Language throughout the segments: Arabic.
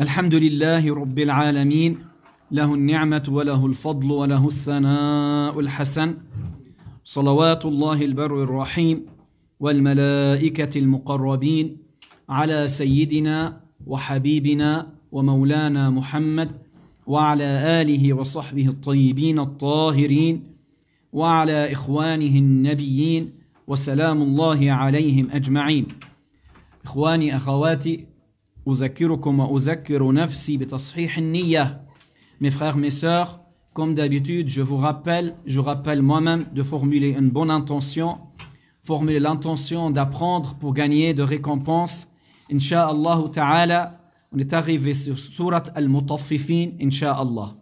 الحمد لله رب العالمين له النعمة وله الفضل وله الثناء الحسن صلوات الله البر الرحيم والملائكة المقربين على سيدنا وحبيبنا ومولانا محمد وعلى آله وصحبه الطيبين الطاهرين وعلى إخوانه النبيين وسلام الله عليهم أجمعين إخواني أخواتي Mes frères, mes sœurs, comme d'habitude, je vous rappelle, je rappelle moi-même de formuler une bonne intention, formuler l'intention d'apprendre pour gagner de récompenses. Inch'Allah ta'ala, on est arrivé sur Surat Al-Mutaffifin, Inch'Allah.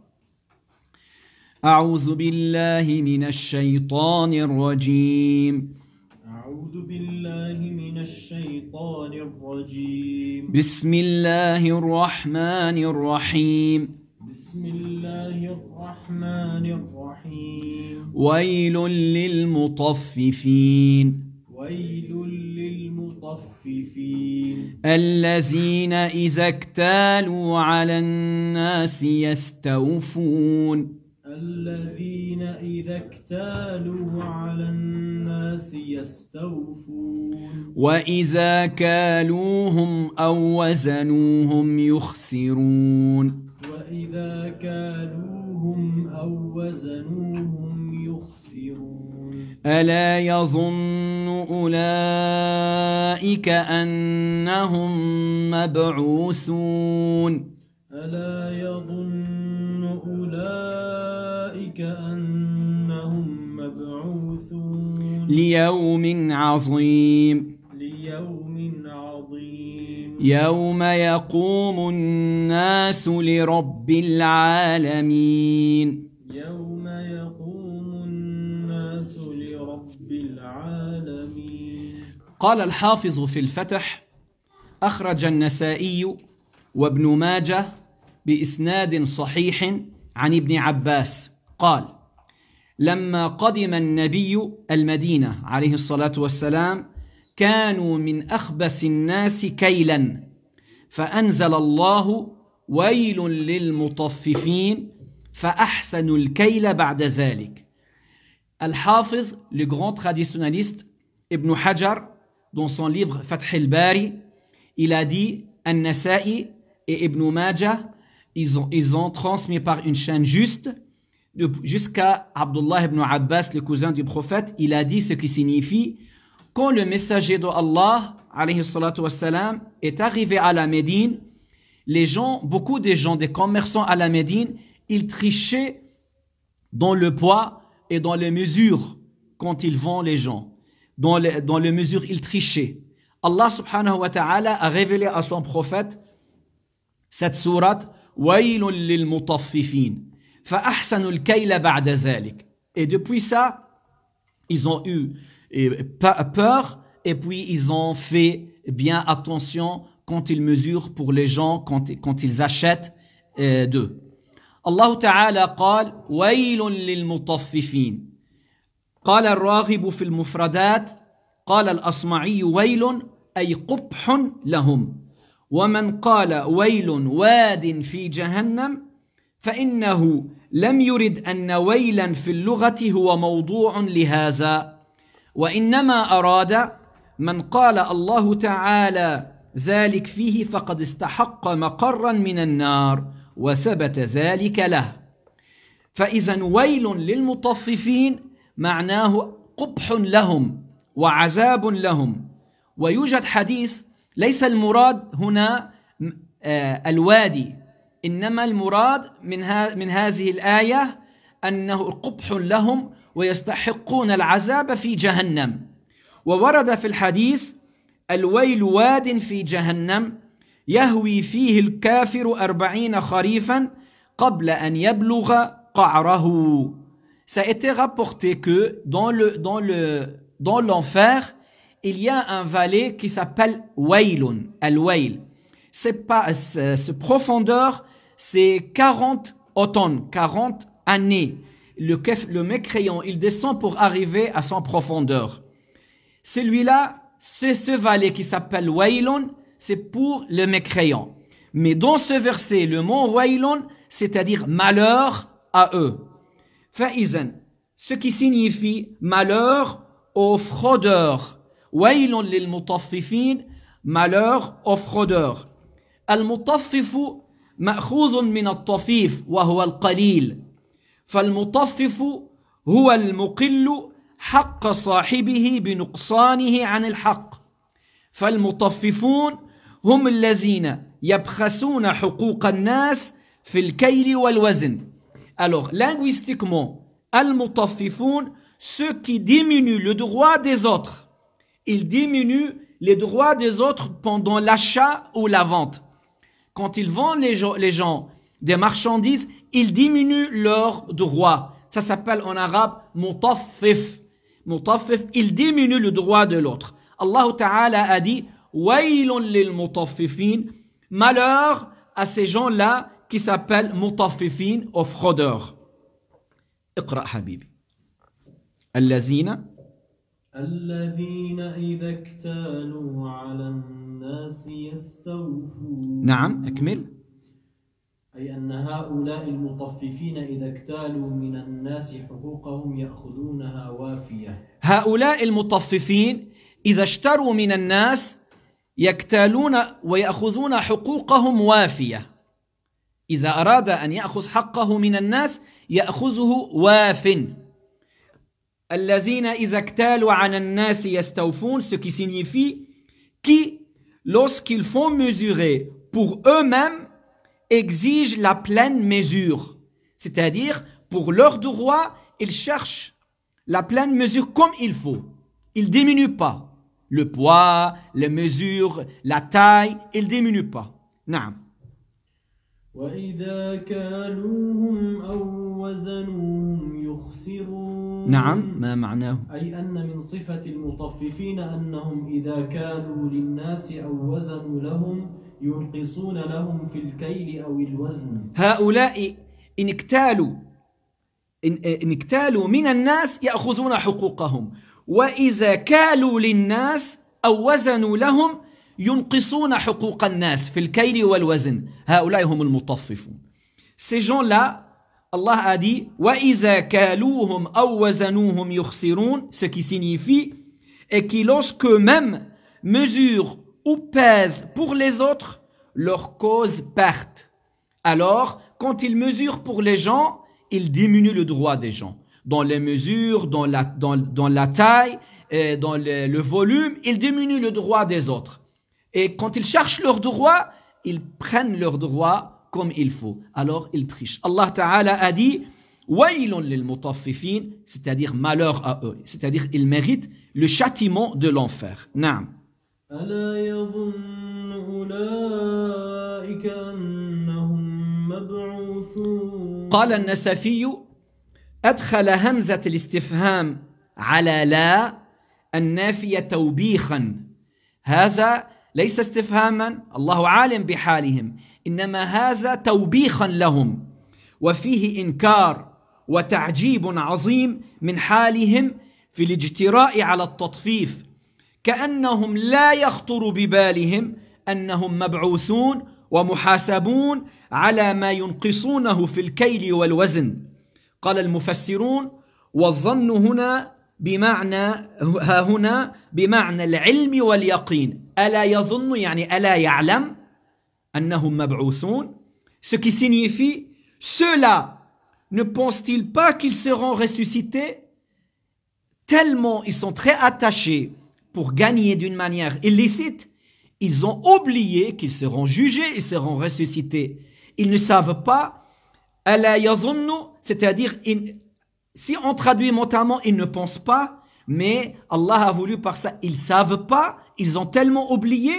billahi الشيطان الرجيم بسم الله الرحمن الرحيم بسم الله الرحمن الرحيم ويل للمطففين ويل للمطففين الذين إذا اكتالوا على الناس يستوفون الذين إذا اكتالوا على الناس يستوفون وإذا كالوهم أو وزنوهم يخسرون وإذا كالوهم أو وزنوهم يخسرون ألا يظن أولئك أنهم مبعوثون ألا يظن أولئك أنهم مبعوثون ليوم عظيم ليوم عظيم يوم يقوم الناس لرب العالمين يوم يقوم الناس لرب العالمين قال الحافظ في الفتح أخرج النسائي وابن ماجه باسناد صحيح عن ابن عباس قال لما قدم النبي المدينه عليه الصلاه والسلام كانوا من اخبس الناس كيلا فانزل الله ويل للمطففين فاحسنوا الكيل بعد ذلك الحافظ le تراديسيوناليست ابن حجر دون dans son livre الباري إلى دي il a dit et Ibn Majah ils ont, ils ont transmis par une chaîne juste jusqu'à Abdullah ibn Abbas, le cousin du prophète. Il a dit ce qui signifie quand le messager de Allah, est arrivé à la Médine, les gens, beaucoup des gens, des commerçants à la Médine, ils trichaient dans le poids et dans les mesures quand ils vendent les gens. Dans les, dans les mesures, ils trichaient. Allah subhanahu wa ta'ala a révélé à son prophète cette sourate وَيْلٌ لِلْمُطَفِّفِينَ فَأَحْسَنُ الْكَيْلَ بَعْدَ ذَلِكَ Et depuis ça, ils ont eu peur et puis ils ont fait bien attention quand ils mesurent pour les gens, quand, quand ils achètent euh, d'eux. الله تعالى قال ويل للمطففين قال الراغب في المفردات قال الأصمعي ويل أي قبح لهم ومن قال ويل واد في جهنم فإنه لم يرد أن ويلا في اللغة هو موضوع لهذا وإنما أراد من قال الله تعالى ذلك فيه فقد استحق مقرا من النار وثبت ذلك له فإذا ويل للمطففين معناه قبح لهم وعذاب لهم ويوجد حديث ليس المراد هنا آه، الوادي إنما المراد من, من هذه الآية أنه قبح لهم ويستحقون العذاب في جهنم وورد في الحديث الويل واد في جهنم يهوي فيه الكافر أربعين خريفا قبل أن يبلغ قعره Ça a été rapporté que dans le dans le dans il y a un vallée qui s'appelle Wailun, Al-Wayl. C'est pas, ce profondeur, c'est 40 automnes, 40 années. Le, kef, il descend pour arriver à son profondeur. Celui-là, c'est ce vallée qui s'appelle Wailun, c'est pour le mécréant. Mais dans ce verset, le mot Waylon, c'est-à-dire malheur à eux. Fa'izan, ce qui signifie malheur aux fraudeurs, ويل للمطففين مالور اوف fraudeurs المطفف مأخوذ من الطفيف وهو القليل فالمطفف هو المقل حق صاحبه بنقصانه عن الحق فالمطففون هم الذين يبخسون حقوق الناس في الكيل والوزن Alors, linguistiquement, المطففون ceux qui diminuent le droit des autres. il diminue les droits des autres pendant l'achat ou la vente. Quand ils vend les, gens des marchandises, il diminue leurs droits. Ça s'appelle en arabe mutaffif. Mutaffif, il diminue le droit de l'autre. Allah Ta'ala a dit lil mutaffifin. Malheur à ces gens-là qui s'appellent mutaffifin aux fraudeurs. Iqra habibi. الذين إذا اكتالوا على الناس يستوفون نعم أكمل أي أن هؤلاء المطففين إذا اكتالوا من الناس حقوقهم يأخذونها وافية هؤلاء المطففين إذا اشتروا من الناس يكتالون ويأخذون حقوقهم وافية إذا أراد أن يأخذ حقه من الناس يأخذه واف ce qui signifie qui, lorsqu'ils font mesurer pour eux-mêmes, exigent la pleine mesure. C'est-à-dire, pour leur droit, ils cherchent la pleine mesure comme il faut. Ils ne diminuent pas. Le poids, les mesures, la taille, ils ne diminuent pas. Non. وإذا مبصرون نعم ما معناه أي أن من صفة المطففين أنهم إذا كالوا للناس أو وزنوا لهم ينقصون لهم في الكيل أو الوزن هؤلاء إن اكتالوا إن اكتالوا من الناس يأخذون حقوقهم وإذا كالوا للناس أو وزنوا لهم ينقصون حقوق الناس في الكيل والوزن هؤلاء هم المطففون Ces gens-là Allah a dit ce qui signifie et qui lorsqu'eux-mêmes mesurent ou pèsent pour les autres, leur cause perte. Alors, quand ils mesurent pour les gens, ils diminuent le droit des gens. Dans les mesures, dans la, taille, et dans le, volume, ils diminuent le droit des autres. Et quand ils cherchent leur droit, ils prennent leur droit." comme il faut. Alors il triche. Allah Ta'ala a dit c'est-à-dire malheur à eux, c'est-à-dire ils méritent le châtiment de l'enfer. Naam. قال النسفي أدخل همزة الاستفهام على لا النافية توبيخا هذا ليس استفهاما الله عالم بحالهم إنما هذا توبيخا لهم وفيه إنكار وتعجيب عظيم من حالهم في الاجتراء على التطفيف كأنهم لا يخطر ببالهم أنهم مبعوثون ومحاسبون على ما ينقصونه في الكيل والوزن قال المفسرون والظن هنا ce qui signifie ceux-là ne pensent-ils pas qu'ils seront ressuscités tellement ils sont très attachés pour gagner d'une manière illicite ils ont oublié qu'ils seront jugés et seront ressuscités ils ne savent pas c'est-à-dire si on traduit mentalement, ils ne pensent pas, mais Allah a voulu par ça, ils savent pas, ils ont tellement oublié.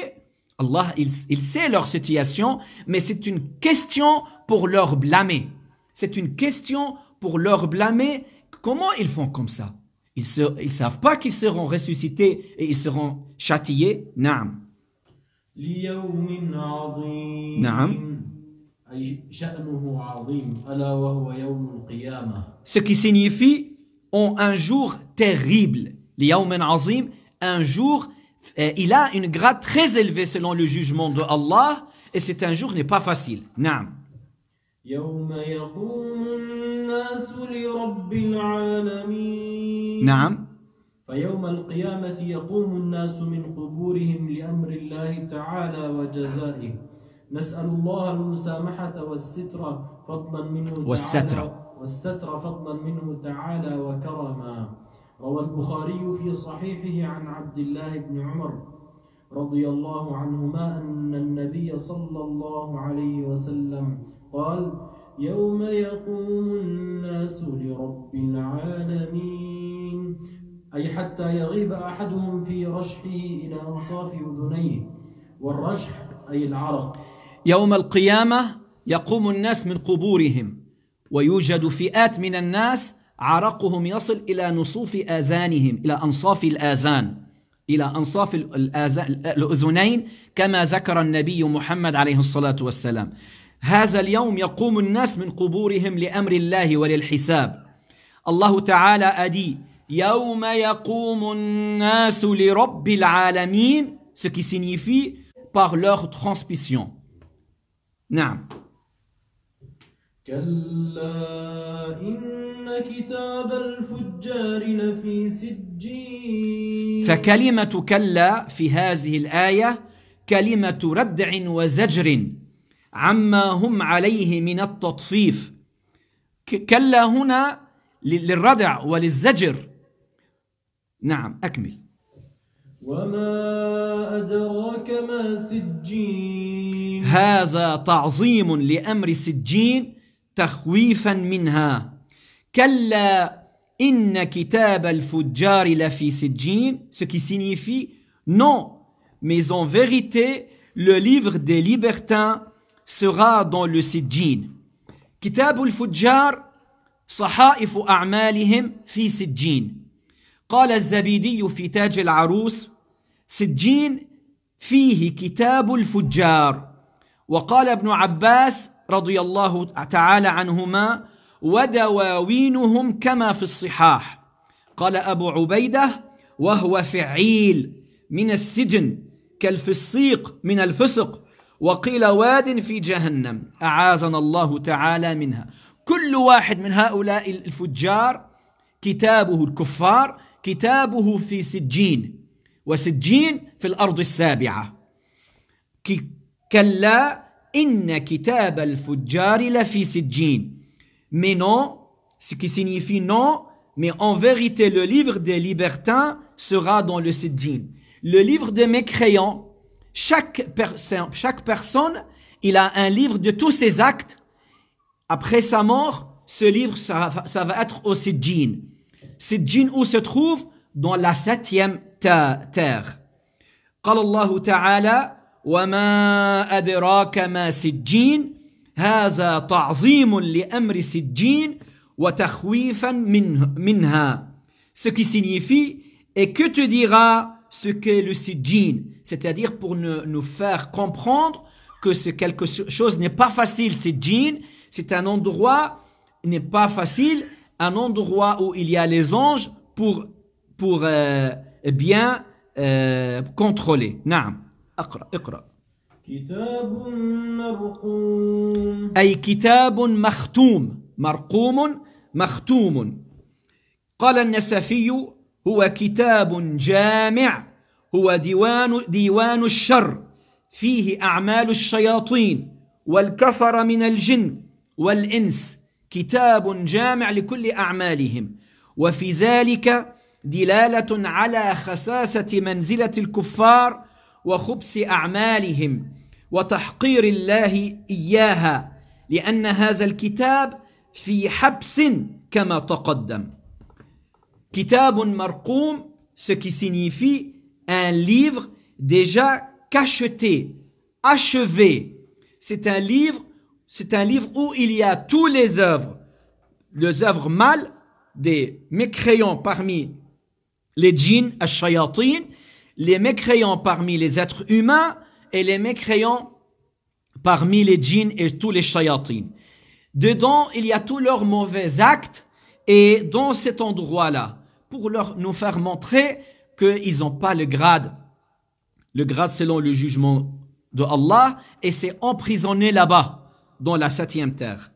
Allah, il, sait leur situation, mais c'est une question pour leur blâmer. C'est une question pour leur blâmer. Comment ils font comme ça Ils ne savent pas qu'ils seront ressuscités et ils seront châtiés. Naam. أي شأنه عظيم ألا وهو يوم القيامة Ce qui signifie ont un jour terrible ليوم عظيم un jour euh, il a une grade très élevée selon le jugement de Allah et c'est un jour n'est pas facile نعم يوم يقوم الناس لرب العالمين نعم فيوم القيامة يقوم الناس من قبورهم لأمر الله تعالى وجزائه نسأل الله المسامحة والستر فضلا منه والستر والستر فضلا منه تعالى وكرما روى البخاري في صحيحه عن عبد الله بن عمر رضي الله عنهما أن النبي صلى الله عليه وسلم قال يوم يقوم الناس لرب العالمين أي حتى يغيب أحدهم في رشحه إلى أنصاف أذنيه والرشح أي العرق يوم القيامة يقوم الناس من قبورهم ويوجد فئات من الناس عرقهم يصل إلى نصوف آذانهم إلى أنصاف الآذان إلى أنصاف الأذنين كما ذكر النبي محمد عليه الصلاة والسلام هذا اليوم يقوم الناس من قبورهم لأمر الله وللحساب الله تعالى أدي يوم يقوم الناس لرب العالمين ce qui signifie par leur transmission نعم كلا إن كتاب الفجار لفي سجين فكلمة كلا في هذه الآية كلمة ردع وزجر عما هم عليه من التطفيف كلا هنا للردع وللزجر نعم أكمل وما أدراك ما سجين هذا تعظيم لأمر سجين تخويفا منها كلا إن كتاب الفجار لفي سجين ce qui signifie non mais en vérité le livre des libertins sera dans le سجين كتاب الفجار صحائف أعمالهم في سجين قال الزبيدي في تاج العروس سجين فيه كتاب الفجار وقال ابن عباس رضي الله تعالى عنهما ودواوينهم كما في الصحاح قال أبو عبيدة وهو فعيل من السجن كالفسيق من الفسق وقيل واد في جهنم أعاذنا الله تعالى منها كل واحد من هؤلاء الفجار كتابه الكفار كتابه في سجين وسجين في الأرض السابعة كلا إن كتاب الفجار لفي سجين Mais non, ce qui signifie non, mais en vérité le livre des libertins sera dans le sidjin Le livre des mécréants, chaque, personne, chaque personne, il a un livre de tous ses actes. Après sa mort, ce livre, ça, va être au sidjin sidjin où se trouve Dans la septième terre. قال الله تعالى وما أدراك ما سجين هذا تعظيم لأمر سجين منها ce qui signifie et que te dira ce qu'est le sijjin c'est-à-dire pour nous faire comprendre que c'est quelque chose n'est pas facile sijin c'est un endroit n'est pas facile un endroit où il y a les anges pour pour euh, بيان كونترولي نعم اقرأ اقرأ كتاب مرقوم أي كتاب مختوم مرقوم مختوم قال النسفي هو كتاب جامع هو ديوان ديوان الشر فيه أعمال الشياطين والكفر من الجن والإنس كتاب جامع لكل أعمالهم وفي ذلك دلالة على خساسة منزلة الكفار وخبس أعمالهم وتحقير الله إياها لأن هذا الكتاب في حبس كما تقدم كتاب مرقوم ce qui signifie un livre déjà cacheté, achevé. C'est un livre, c'est un livre où il y a tous les œuvres, les œuvres mal des mécréants parmi les djinns, les mécréants parmi les êtres humains et les mécréants parmi les djinns et tous les shayatin. Dedans, il y a tous leurs mauvais actes et dans cet endroit-là, pour leur, nous faire montrer qu'ils n'ont pas le grade. Le grade selon le jugement de Allah et c'est emprisonné là-bas, dans la septième terre.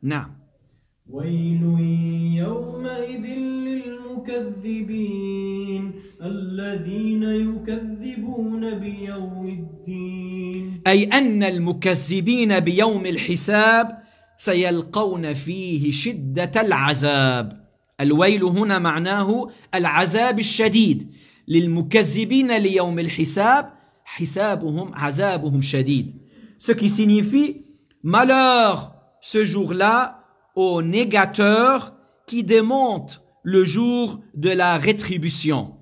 المكذبين الذين يكذبون بيوم الدين أي أن المكذبين بيوم الحساب سيلقون فيه شدة العذاب الويل هنا معناه العذاب الشديد للمكذبين ليوم الحساب حسابهم عذابهم شديد ce qui signifie malheur ce jour-là aux négateurs qui démontent le jour de la rétribution.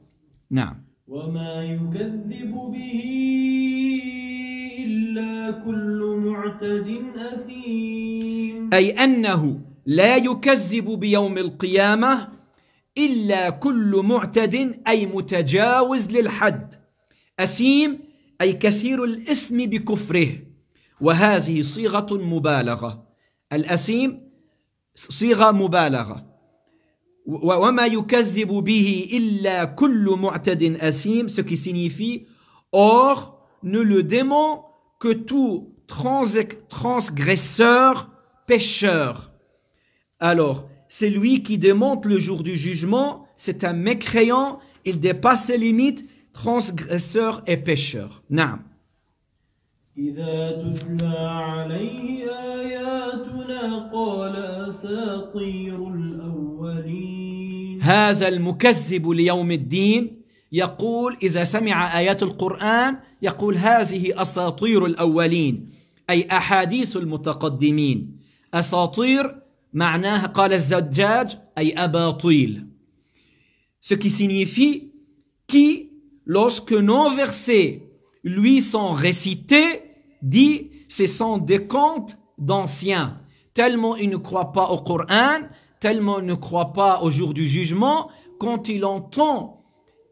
نعم. وما يكذب به إلا كل معتد أثيم أي أنه لا يكذب بيوم القيامة إلا كل معتد أي متجاوز للحد أسيم أي كثير الإثم بكفره وهذه صيغة مبالغة الأسيم صيغة مبالغة ce qui signifie or ne le dément que tout transgresseur pécheur alors c'est lui qui démonte le jour du jugement c'est un mécréant il dépasse ses limites transgresseur et pécheur إذا تتلى عليه آياتنا قال أساطير الأولين هذا المكذب ليوم الدين يقول إذا سمع آيات القرآن يقول هذه أساطير الأولين أي أحاديث المتقدمين أساطير معناها قال الزجاج أي أباطيل ce qui signifie qui, lorsque nos versets lui sont récités, dit ce sont des contes d'anciens. Tellement il ne croit pas au Coran, tellement ils ne croit pas au jour du jugement, quand il entend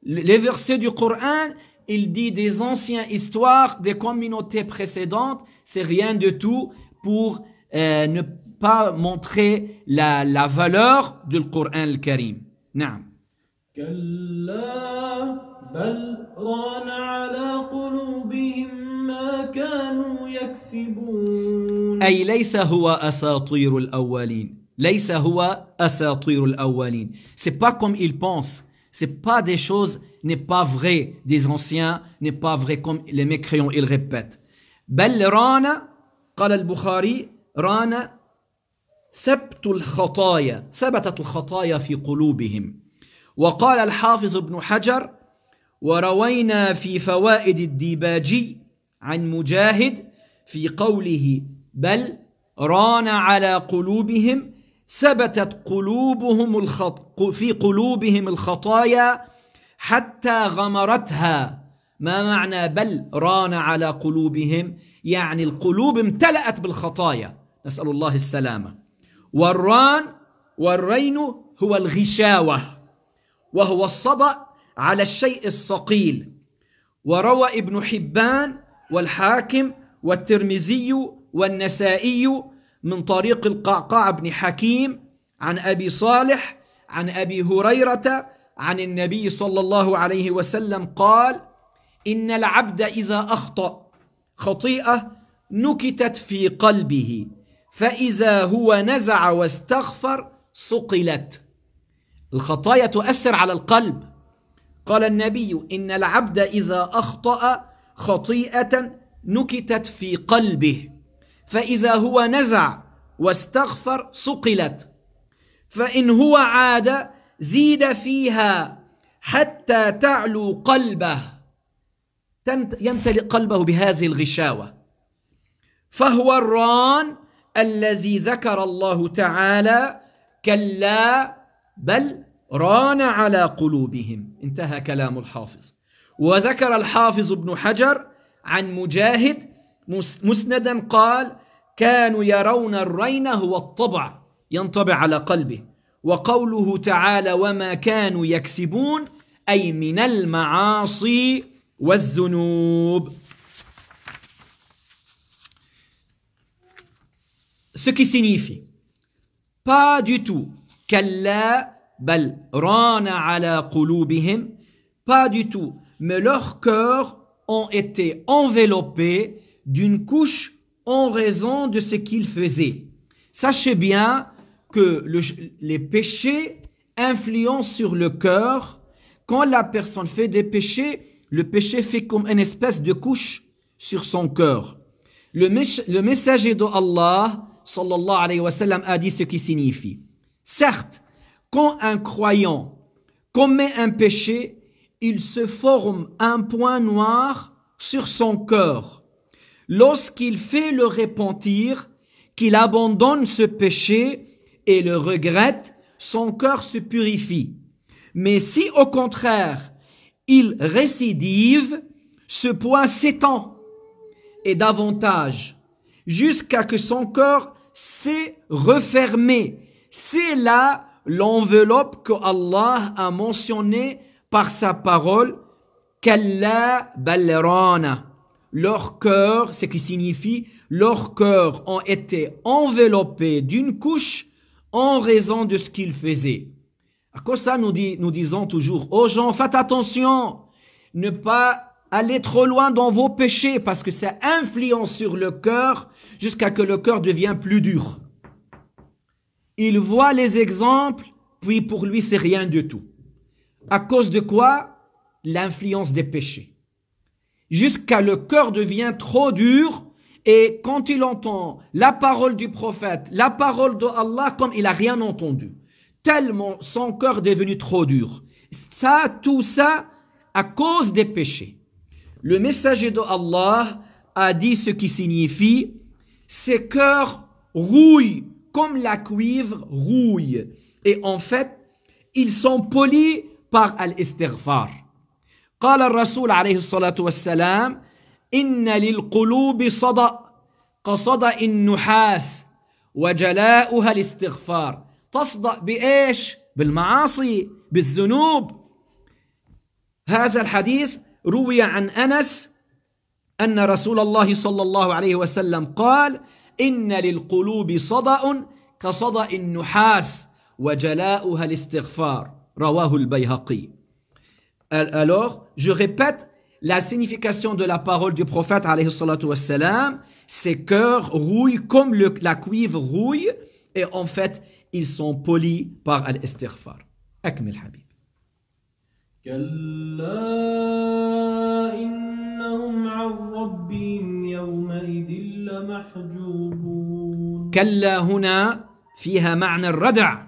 les versets du Coran, il dit des anciennes histoires des communautés précédentes, c'est rien de tout pour euh, ne pas montrer la, valeur du Coran le karim Naam. ما كانوا يكسبون أي ليس هو أساطير الأولين ليس هو أساطير الأولين C'est pas comme ils pensent C'est pas des choses n'est pas vrai des anciens n'est pas vrai comme les mécréants ils répètent بل رانا قال البخاري رانا سبت الخطايا سبتت الخطايا في قلوبهم وقال الحافظ ابن حجر وروينا في فوائد الديباجي عن مجاهد في قوله بل ران على قلوبهم ثبتت قلوبهم الخط في قلوبهم الخطايا حتى غمرتها ما معنى بل ران على قلوبهم يعني القلوب امتلأت بالخطايا نسأل الله السلامة والران والرين هو الغشاوة وهو الصدأ على الشيء الصقيل وروى ابن حبان والحاكم والترمذي والنسائي من طريق القعقاع بن حكيم عن أبي صالح عن أبي هريرة عن النبي صلى الله عليه وسلم قال إن العبد إذا أخطأ خطيئة نكتت في قلبه فإذا هو نزع واستغفر صقلت الخطايا تؤثر على القلب قال النبي إن العبد إذا أخطأ خطيئة نكتت في قلبه فإذا هو نزع واستغفر صقلت فإن هو عاد زيد فيها حتى تعلو قلبه يمتلئ قلبه بهذه الغشاوة فهو الران الذي ذكر الله تعالى كلا بل ران على قلوبهم انتهى كلام الحافظ وذكر الحافظ ابن حجر عن مجاهد مسندا قال كانوا يرون الرين هو الطبع ينطبع على قلبه وقوله تعالى وما كانوا يكسبون أي من المعاصي والذنوب Ce qui signifie Pas du tout كلا بل ران على قلوبهم Pas du tout mais leurs cœurs ont été enveloppés d'une couche en raison de ce qu'ils faisaient. Sachez bien que les péchés influencent sur le cœur. Quand la personne fait des péchés, le péché fait comme une espèce de couche sur son cœur. Le, messager de Allah, sallallahu alayhi wa a dit ce qui signifie. Certes, quand un croyant commet un péché, il se forme un point noir sur son cœur. Lorsqu'il fait le repentir, qu'il abandonne ce péché et le regrette, son cœur se purifie. Mais si au contraire, il récidive, ce point s'étend et davantage, jusqu'à que son cœur s'est refermé. C'est là l'enveloppe que Allah a mentionnée par sa parole Kalla ballerana. Leur cœur, ce qui signifie leur cœur ont été enveloppés d'une couche en raison de ce qu'ils faisaient. À cause ça, nous, dit, nous disons toujours aux oh gens, faites attention, ne pas aller trop loin dans vos péchés parce que ça influence sur le cœur jusqu'à que le cœur devienne plus dur. Il voit les exemples, puis pour lui c'est rien du tout. À cause de quoi L'influence des péchés. Jusqu'à le cœur devient trop dur et quand il entend la parole du prophète, la parole de Allah, comme il a rien entendu, tellement son cœur est devenu trop dur. Ça, tout ça, à cause des péchés. Le messager de a dit ce qui signifie ses cœurs rouillent comme la cuivre rouille. Et en fait, ils sont polis par l'istighfar. قال الرسول عليه الصلاة والسلام إن للقلوب صدأ كصدأ النحاس وجلاؤها الاستغفار تصدأ بإيش؟ بالمعاصي بالذنوب هذا الحديث روي عن أنس أن رسول الله صلى الله عليه وسلم قال إن للقلوب صدأ كصدأ النحاس وجلاؤها الاستغفار Alors, je répète, la signification de la parole du prophète, wassalam, ses cœurs rouillent comme la cuivre rouille, et en fait, ils sont polis par al-istighfar. Akmil Habib. كلا هنا فيها معنى الردع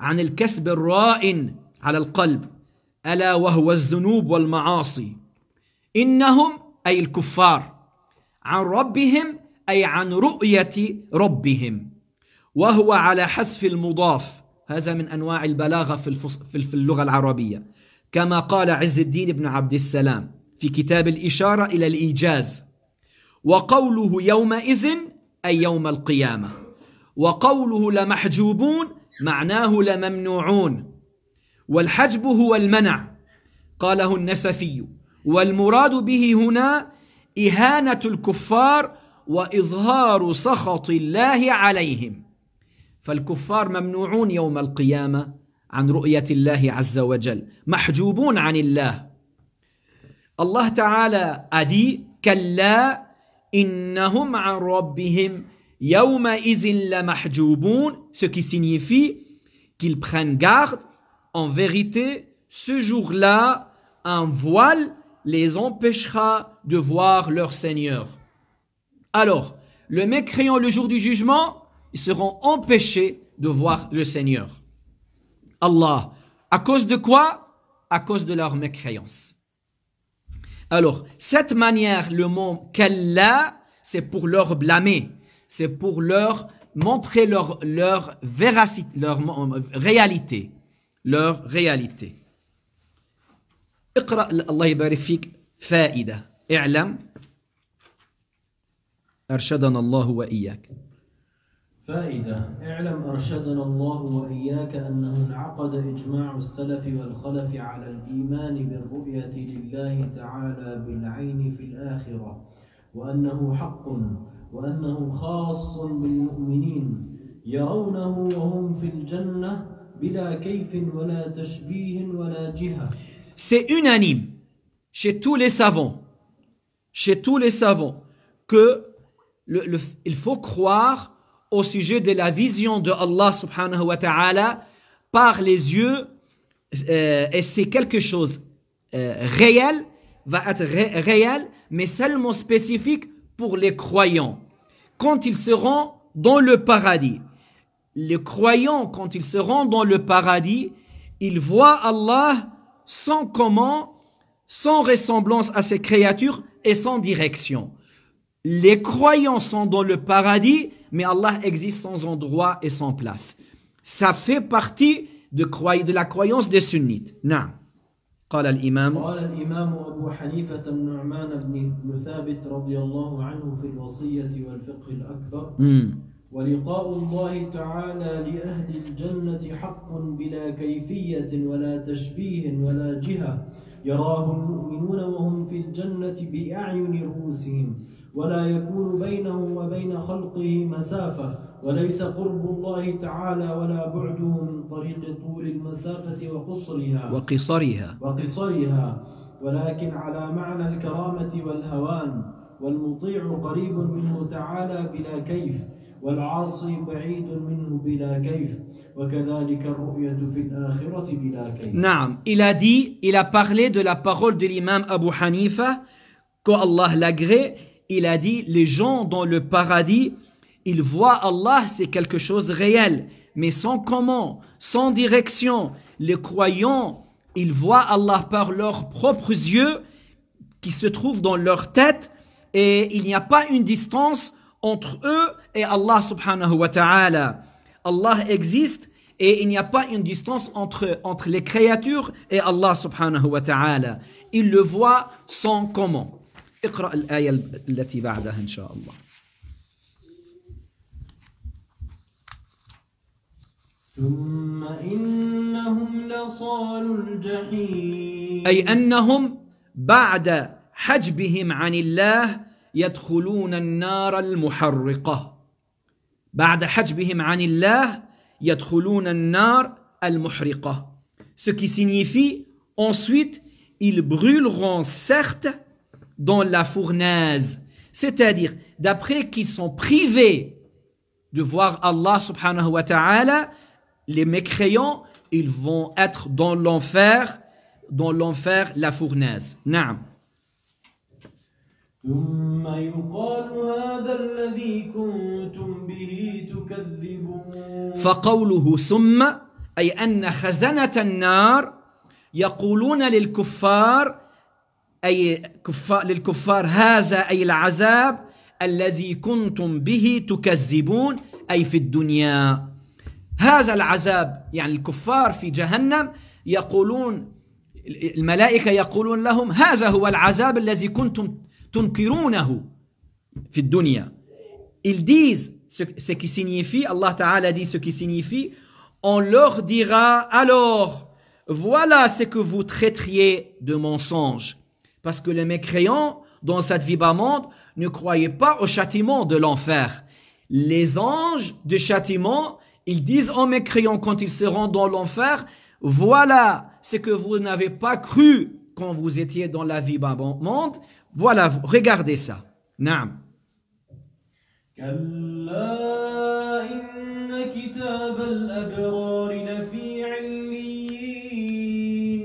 عن الكسب الرائن على القلب ألا وهو الذنوب والمعاصي إنهم أي الكفار عن ربهم أي عن رؤية ربهم وهو على حذف المضاف هذا من أنواع البلاغة في, الفص... في اللغة العربية كما قال عز الدين بن عبد السلام في كتاب الإشارة إلى الإيجاز وقوله يومئذ أي يوم القيامة وقوله لمحجوبون معناه لممنوعون والحجب هو المنع قاله النسفي والمراد به هنا إهانة الكفار وإظهار سخط الله عليهم فالكفار ممنوعون يوم القيامة عن رؤية الله عز وجل محجوبون عن الله الله تعالى أدي كلا إنهم عن ربهم Yaouma izin la ce qui signifie qu'ils prennent garde. En vérité, ce jour-là, un voile les empêchera de voir leur Seigneur. Alors, le mécréant le jour du jugement, ils seront empêchés de voir le Seigneur. Allah. À cause de quoi À cause de leur mécréance. Alors, cette manière, le mot Kalla, c'est pour leur blâmer. c'est pour leur montrer leur, leur véracité, leur euh, réalité. Leur réalité. اقرأ الله يبارك فيك فائدة اعلم أرشدنا الله وإياك فائدة اعلم أرشدنا الله وإياك أنه انعقد إجماع السلف والخلف على الإيمان بالرؤية لله تعالى بالعين في الآخرة وأنه حق C'est unanime chez tous les savants, chez tous les savants, que le, il faut croire au sujet de la vision de Allah subhanahu wa ta'ala par les yeux euh, et c'est quelque chose euh, réel, va être réel, mais seulement spécifique pour les croyants quand ils seront dans le paradis. Les croyants, quand ils seront dans le paradis, ils voient Allah sans comment, sans ressemblance à ses créatures et sans direction. Les croyants sont dans le paradis, mais Allah existe sans endroit et sans place. Ça fait partie de, la croyance des sunnites. قال الإمام قال الإمام أبو حنيفة النعمان بن ثابت رضي الله عنه في الوصية والفقه الأكبر ولقاء الله تعالى لأهل الجنة حق بلا كيفية ولا تشبيه ولا جهة يراه المؤمنون وهم في الجنة بأعين رؤوسهم ولا يكون بينه وبين خلقه مسافة وليس قرب الله تعالى ولا بعده من طريق طول المسافة وقصرها وقصرها وقصرها ولكن على معنى الكرامة والهوان والمطيع قريب منه تعالى بلا كيف والعاصي بعيد منه بلا كيف وكذلك الرؤية في الآخرة بلا كيف نعم إلى دي إلى il parlé de la parole de l'imam Abu Hanifa Allah l'agrée il a dit les gens dans le paradis, ils voient Allah, c'est quelque chose réel, mais sans comment, sans direction. Les croyants, ils voient Allah par leurs propres yeux qui se trouvent dans leur tête et il n'y a pas une distance entre eux et Allah subhanahu wa ta'ala. Allah existe et il n'y a pas une distance entre, entre les créatures et Allah subhanahu wa ta'ala. Ils le voient sans comment. اقرأ الآية التي بعدها إن شاء الله ثم إنهم لصال الجحيم أي أنهم بعد حجبهم عن الله يدخلون النار المحرقة بعد حجبهم عن الله يدخلون النار المحرقة ce qui signifie ensuite ils brûleront certes dans la fournaise. C'est-à-dire, d'après qu'ils sont privés de voir Allah subhanahu wa ta'ala, les mécréants, ils vont être dans l'enfer, dans l'enfer, la fournaise. Naam. فقوله ثم أي أن خزنة النار يقولون للكفار أي كفار للكفار هذا أي العذاب الذي كنتم به تكذبون أي في الدنيا هذا العذاب يعني الكفار في جهنم يقولون الملائكة يقولون لهم هذا هو العذاب الذي كنتم تنكرونه في الدنيا Ils disent سينيفي ce, qui signifie, Allah Ta'ala dit ce qui signifie, on leur dira alors, voilà ce que vous traiteriez de mensonge. Parce que les mécréants, dans cette vie bas ne croyaient pas au châtiment de l'enfer. Les anges du châtiment, ils disent aux mécréants quand ils seront dans l'enfer, voilà ce que vous n'avez pas cru quand vous étiez dans la vie bas-monde. Voilà, regardez ça. Naam.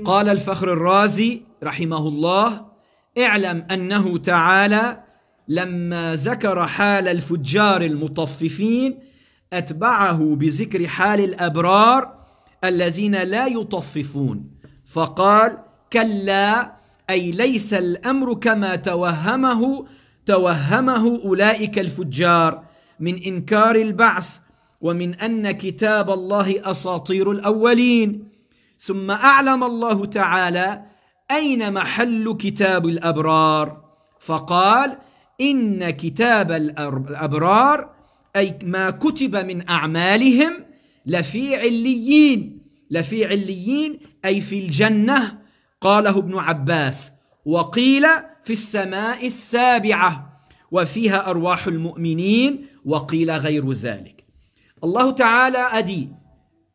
قال رحمه الله اعلم أنه تعالى لما ذكر حال الفجار المطففين أتبعه بذكر حال الأبرار الذين لا يطففون فقال كلا أي ليس الأمر كما توهمه توهمه أولئك الفجار من إنكار البعث ومن أن كتاب الله أساطير الأولين ثم أعلم الله تعالى أين محل كتاب الأبرار فقال إن كتاب الأبرار أي ما كتب من أعمالهم لفي عليين لفي عليين أي في الجنة قاله ابن عباس وقيل في السماء السابعة وفيها أرواح المؤمنين وقيل غير ذلك الله تعالى أدي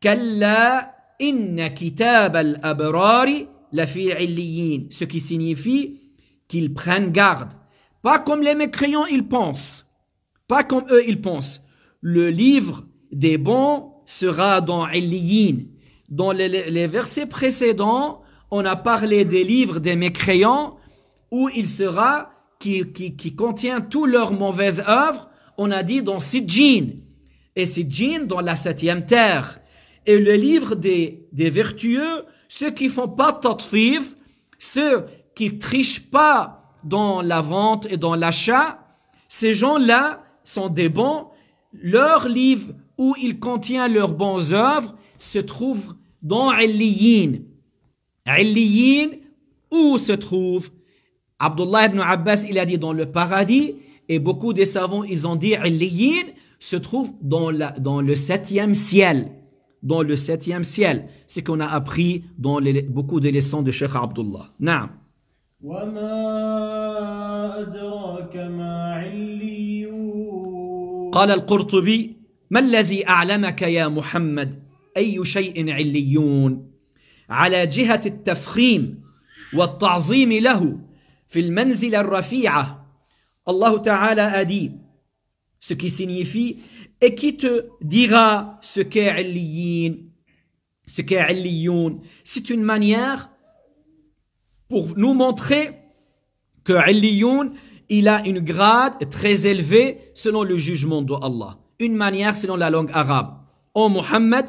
كلا إن كتاب الأبرار la ce qui signifie qu'ils prennent garde. Pas comme les mécréants, ils pensent. Pas comme eux, ils pensent. Le livre des bons sera dans iliyin. Dans les, versets précédents, on a parlé des livres des mécréants où il sera qui, qui, contient toutes leurs mauvaises œuvres. On a dit dans Sidjin Et Sidjin dans la septième terre. Et le livre des, des vertueux ceux qui font pas tatfif, ceux qui trichent pas dans la vente et dans l'achat, ces gens-là sont des bons. Leur livre où il contient leurs bonnes œuvres se trouve dans Eliyin. Aliyin, où se trouve Abdullah ibn Abbas, il a dit dans le paradis, et beaucoup des savants, ils ont dit Aliyin se trouve dans, la, dans le septième ciel. dans le septième ciel. Ce qu'on a appris dans les, beaucoup de leçons de Cheikh Abdullah. Naam. قال القرطبي ما الذي أعلمك يا محمد أي شيء عليون على جهة التفخيم والتعظيم له في المنزل الرفيعة الله تعالى أديب ce qui signifie et qui te dira ce qu'est el ce qu'est C'est une manière pour nous montrer que yun, il a une grade très élevée selon le jugement de Allah. Une manière selon la langue arabe. Oh Muhammad,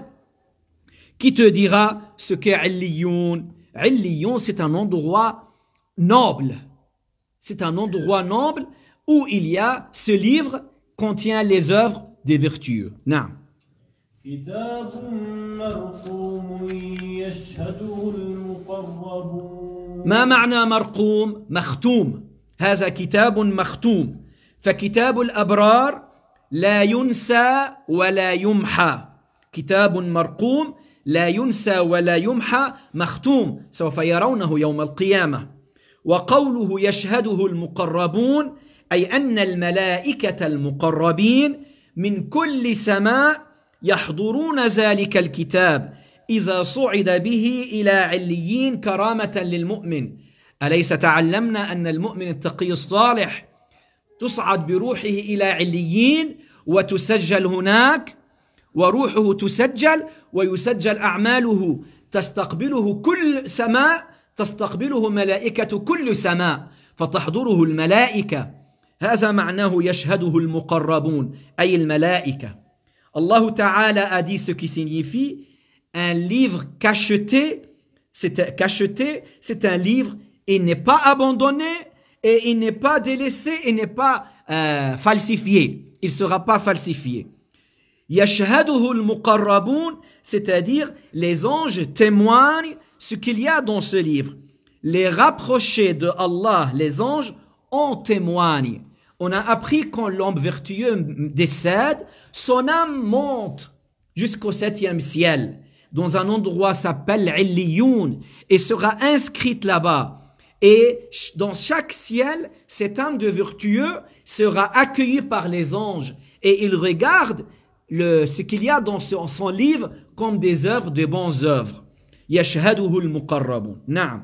qui te dira ce qu'est el Aliyun, c'est un endroit noble. C'est un endroit noble où il y a ce livre contient les œuvres des vertueux. نعم. كتاب مرقوم يشهده المقربون ما معنى مرقوم؟ مختوم هذا كتاب مختوم فكتاب الأبرار لا ينسى ولا يمحى كتاب مرقوم لا ينسى ولا يمحى مختوم سوف يرونه يوم القيامة وقوله يشهده المقربون أي أن الملائكة المقربين من كل سماء يحضرون ذلك الكتاب إذا صعد به إلى عليين كرامة للمؤمن أليس تعلمنا أن المؤمن التقي الصالح تصعد بروحه إلى عليين وتسجل هناك وروحه تسجل ويسجل أعماله تستقبله كل سماء تستقبله ملائكة كل سماء فتحضره الملائكة Allah Ta'ala a dit ce qui signifie un livre cacheté c'est cacheté c'est un livre il n'est pas abandonné et il n'est pas délaissé il n'est pas euh, falsifié il ne sera pas falsifié c'est-à-dire les anges témoignent ce qu'il y a dans ce livre les rapprochés de Allah les anges en témoignent on a appris quand l'homme vertueux décède, son âme monte jusqu'au septième ciel, dans un endroit s'appelle Elyon et sera inscrite là-bas. Et dans chaque ciel, cette âme de vertueux sera accueillie par les anges, et il regarde ce qu'il y a dans son, livre comme des œuvres, de bonnes œuvres. al muqarrabun »« Naam »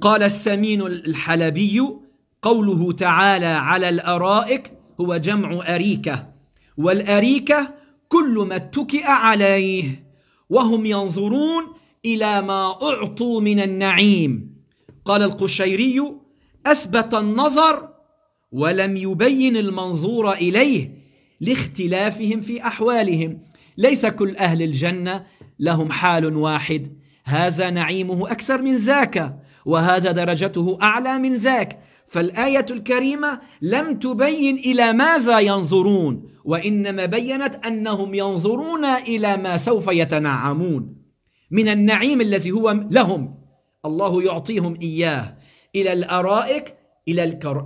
قال السمين الحلبي قوله تعالى على الأرائك هو جمع أريكة والأريكة كل ما اتكئ عليه وهم ينظرون إلى ما أعطوا من النعيم قال القشيري أثبت النظر ولم يبين المنظور إليه لاختلافهم في أحوالهم ليس كل أهل الجنة لهم حال واحد هذا نعيمه أكثر من ذاك وهذا درجته أعلى من ذاك فالآية الكريمة لم تبين إلى ماذا ينظرون وإنما بينت أنهم ينظرون إلى ما سوف يتنعمون من النعيم الذي هو لهم الله يعطيهم إياه إلى الأرائك إلى الكر...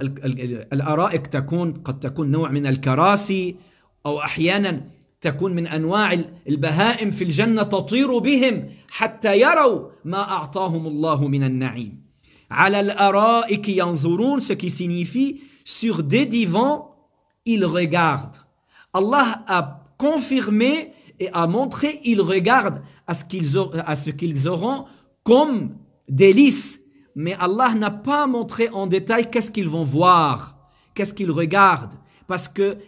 الأرائك تكون قد تكون نوع من الكراسي أو أحيانا ce qui signifie sur des divans ils regardent Allah a confirmé et a montré ils regardent à ce qu'ils à ce qu'ils auront comme délices mais Allah n'a pas montré en détail qu'est-ce qu'ils vont voir qu'est-ce qu'ils regardent parce que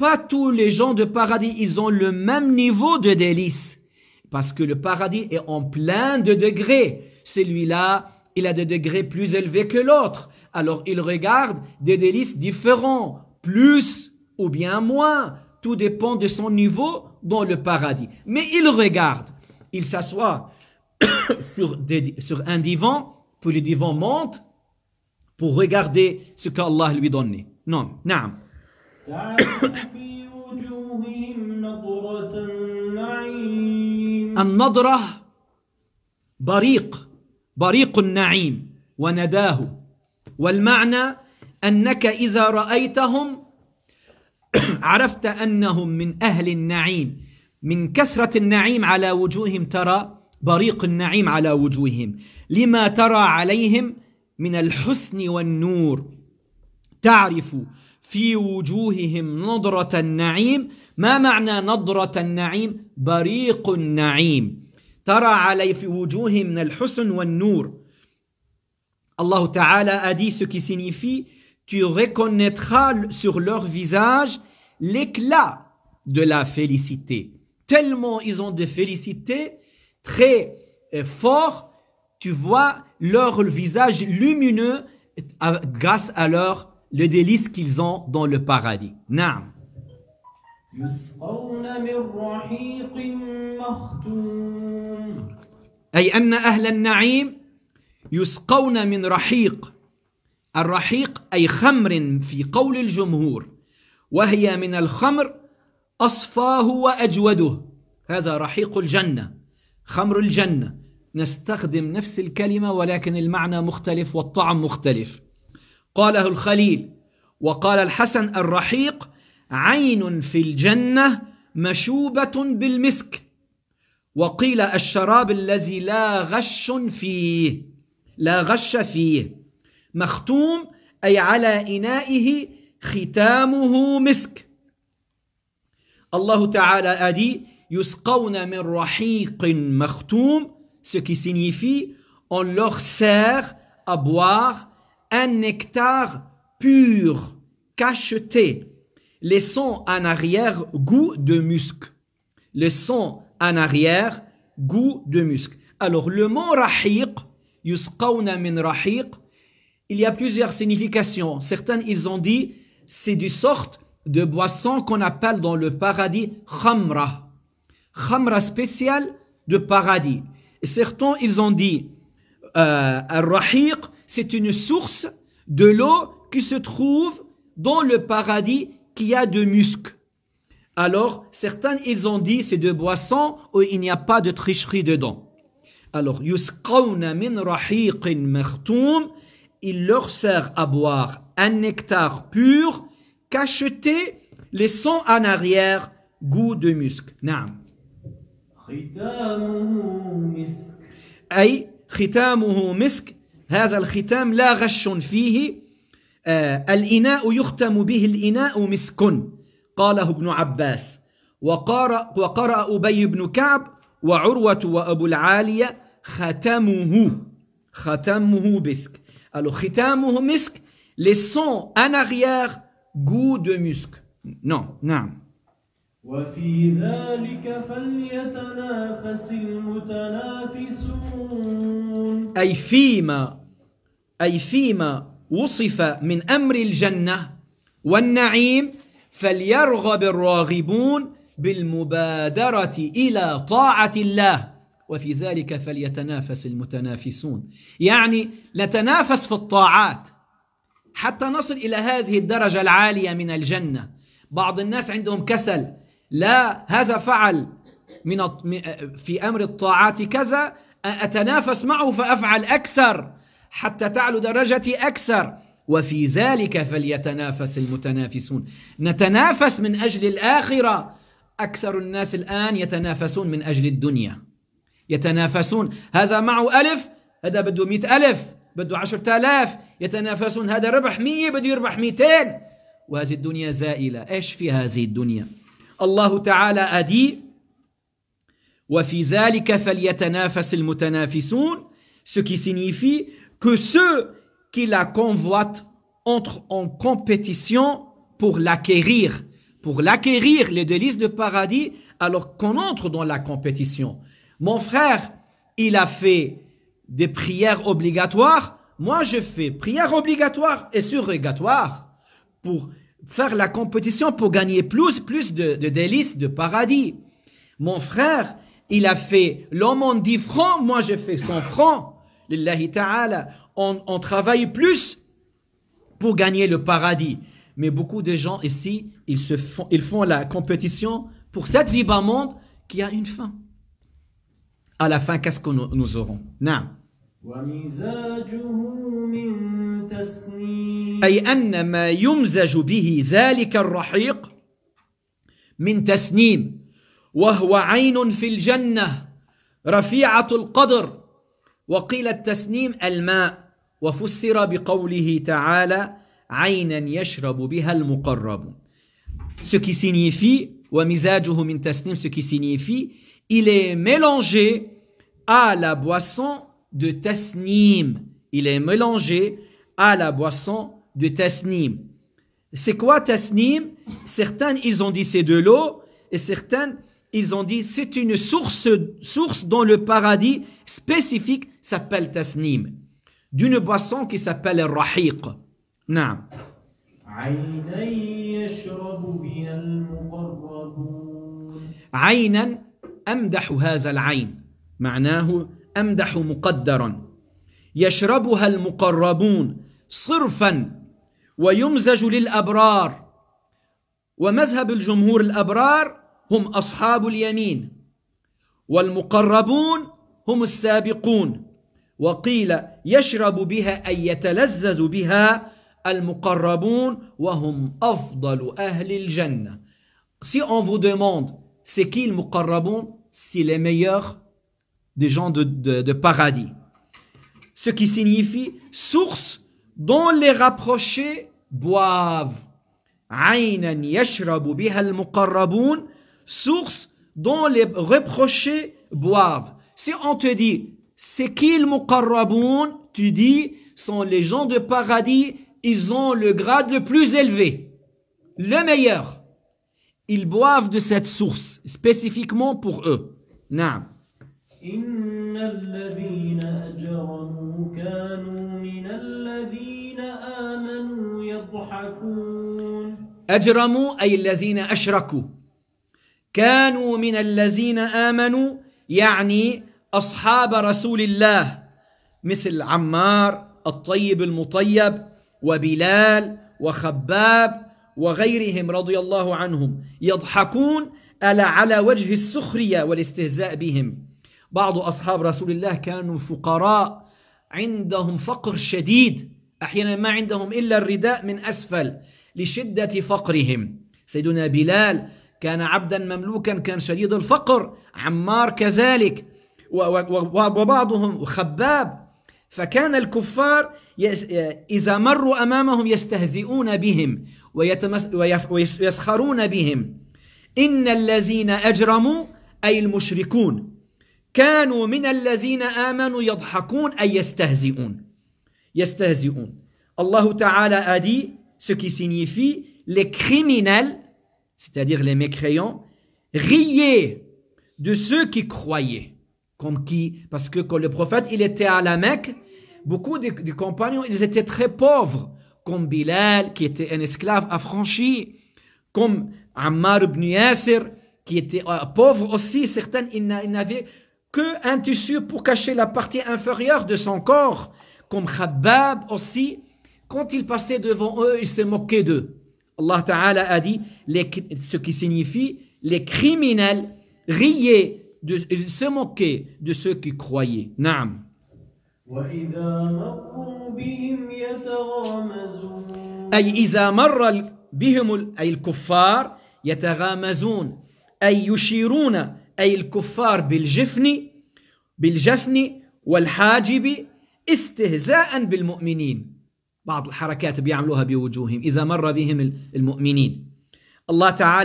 pas tous les gens de paradis, ils ont le même niveau de délices Parce que le paradis est en plein de degrés. Celui-là, il a des degrés plus élevés que l'autre. Alors il regarde des délices différents, plus ou bien moins. Tout dépend de son niveau dans le paradis. Mais il regarde. Il s'assoit sur, sur un divan, puis le divan monte pour regarder ce qu'Allah lui donnait. Non, non. تعرف في وجوههم نضرة النعيم النضرة بريق بريق النعيم ونداه والمعنى أنك إذا رأيتهم عرفت أنهم من أهل النعيم من كثرة النعيم على وجوههم ترى بريق النعيم على وجوههم لما ترى عليهم من الحسن والنور تعرف في وجوههم a dit ce qui signifie tu reconnaîtras sur leur visage l'éclat de la félicité tellement ils ont de félicité très euh, fort tu vois leur visage lumineux euh, grâce à leur le délice qu'ils ont dans le paradis. Naam. أي أن أهل النعيم يسقون من رحيق الرحيق أي خمر في قول الجمهور وهي من الخمر أصفاه وأجوده هذا رحيق الجنة خمر الجنة نستخدم نفس الكلمة ولكن المعنى مختلف والطعم مختلف قاله الخليل وقال الحسن الرحيق عين في الجنة مشوبة بالمسك وقيل الشراب الذي لا غش فيه لا غش فيه مختوم أي على إنائه ختامه مسك الله تعالى أدي يسقون من رحيق مختوم ce qui signifie on leur sert à boire un nectar pur, cacheté, laissant en arrière-goût de musc. Laissant en arrière-goût de musc. Alors le mot rahiq, yusqawna min rahiq, il y a plusieurs significations. Certaines, ils ont dit, c'est du sorte de boisson qu'on appelle dans le paradis khamra. Khamra spécial de paradis. Et certains, ils ont dit, euh, rahiq, c'est une source de l'eau qui se trouve dans le paradis qui a de musc. Alors, certains, ils ont dit, c'est de boisson où il n'y a pas de tricherie dedans. Alors, yusqawna il leur sert à boire un nectar pur, cacheté, laissant en arrière goût de musc. Naam. misk. Ay, khitamuhu misk, هذا الختام لا غش فيه آه الإناء يختم به الإناء مسك قاله ابن عباس وقرأ, وقرأ أبي بن كعب وعروة وأبو العالية ختمه ختمه مسك Alors ختامه مسك les sons en arrière goût de musc non نعم وفي ذلك فليتنافس المتنافسون أي فيما أي فيما وصف من أمر الجنة والنعيم فليرغب الراغبون بالمبادرة إلى طاعة الله وفي ذلك فليتنافس المتنافسون يعني نتنافس في الطاعات حتى نصل إلى هذه الدرجة العالية من الجنة بعض الناس عندهم كسل لا هذا فعل من في أمر الطاعات كذا أتنافس معه فأفعل أكثر حتى تعلو درجتي أكثر وفي ذلك فليتنافس المتنافسون نتنافس من أجل الآخرة أكثر الناس الآن يتنافسون من أجل الدنيا يتنافسون هذا معه ألف هذا بده مئة ألف بده عشرة آلاف يتنافسون هذا ربح مية بده يربح ميتين وهذه الدنيا زائلة إيش في هذه الدنيا الله تعالى أدي وفي ذلك فليتنافس المتنافسون ce qui signifie que ceux qui la convoitent entrent en compétition pour l'acquérir, pour l'acquérir les délices de paradis alors qu'on entre dans la compétition. Mon frère, il a fait des prières obligatoires, moi je fais prières obligatoires et surrogatoires pour faire la compétition pour gagner plus, plus de, délices de paradis. Mon frère, il a fait l'homme en 10 francs, moi je fais 100 francs lillahi ta'ala, on, on travaille plus pour gagner le paradis. Mais beaucoup de gens ici, ils, se font, ils font la compétition pour cette vie bas monde qui a une fin. À la fin, qu'est-ce que nous, nous aurons Naam. أي أن ما يمزج به ذلك الرحيق من تسنيم وهو عين في الجنة رفيعة القدر ce qui signifie ce qui signifie il est mélangé à la boisson de tasnim il est mélangé à la boisson de tasnim c'est quoi tasnim certains ils ont dit c'est de l'eau et certains... ils ont dit c'est une source, source dans le paradis spécifique s'appelle tasnim, d'une boisson qui s'appelle rahiq. Naam. عينا أمدح هذا العين معناه أمدح مقدرا يشربها المقربون صرفا ويمزج للأبرار ومذهب الجمهور الأبرار هم أصحاب اليمين والمقربون هم السابقون وقيل يشرب بها أي يتلذذ بها المقربون وهم أفضل أهل الجنة Si on vous demande c'est qui le muqarrabun, c'est les meilleurs des gens de, de, de paradis. Ce qui signifie source dont les rapprochés boivent. عينا يشرب بها المقربون source dont les reprochés boivent. Si on te dit, c'est qui le Tu dis, sont les gens de paradis, ils ont le grade le plus élevé, le meilleur. Ils boivent de cette source, spécifiquement pour eux. Naam. كانوا من الذين آمنوا يعني أصحاب رسول الله مثل عمار الطيب المطيب وبلال وخباب وغيرهم رضي الله عنهم يضحكون ألا على وجه السخرية والاستهزاء بهم بعض أصحاب رسول الله كانوا فقراء عندهم فقر شديد أحيانا ما عندهم إلا الرداء من أسفل لشدة فقرهم سيدنا بلال كان عبدا مملوكا كان شديد الفقر عمار كذلك وبعضهم خباب فكان الكفار إذا مروا أمامهم يستهزئون بهم ويسخرون بهم إن الذين أجرموا أي المشركون كانوا من الذين آمنوا يضحكون أي يستهزئون يستهزئون الله تعالى أدي سكي سينيفي qui signifie c'est-à-dire les mécréants, riaient de ceux qui croyaient. Comme qui Parce que quand le prophète, il était à la Mecque, beaucoup de compagnons, ils étaient très pauvres, comme Bilal, qui était un esclave affranchi, comme Ammar ibn Yasser qui était euh, pauvre aussi, certains, ils n'avaient que un tissu pour cacher la partie inférieure de son corps, comme Khabbab aussi. Quand il passait devant eux, il se moquait d'eux. Allah Ta'ala a dit les, ce qui signifie les criminels riaient, de, ils se moquaient de ceux qui croyaient. Naam. أي إذا مر بهم أي الكفار يتغامزون أي يشيرون أي الكفار بالجفن بالجفن والحاجب استهزاء بالمؤمنين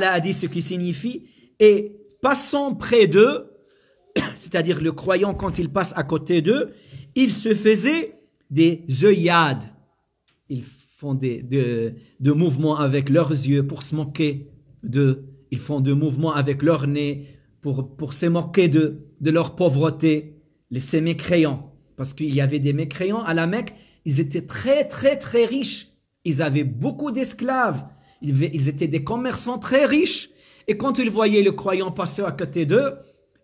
a dit ce qui signifie et passant près d'eux, c'est-à-dire le croyant quand il passe à côté d'eux, il se faisait des œillades. Ils font des, de, mouvements avec leurs yeux pour se moquer d'eux. Ils font des mouvements avec leur nez pour, pour se moquer de, de leur pauvreté, les mécréants. Parce qu'il y avait des mécréants à la Mecque ils étaient très, très, très riches. Ils avaient beaucoup d'esclaves. Ils étaient des commerçants très riches. Et quand ils voyaient le croyant passer à côté d'eux,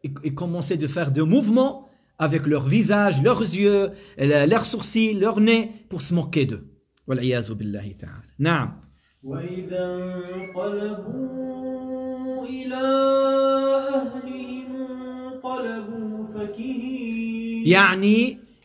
ils commençaient de faire des mouvements avec leur visage, leurs yeux, leurs sourcils, leur nez, pour se moquer d'eux. يعني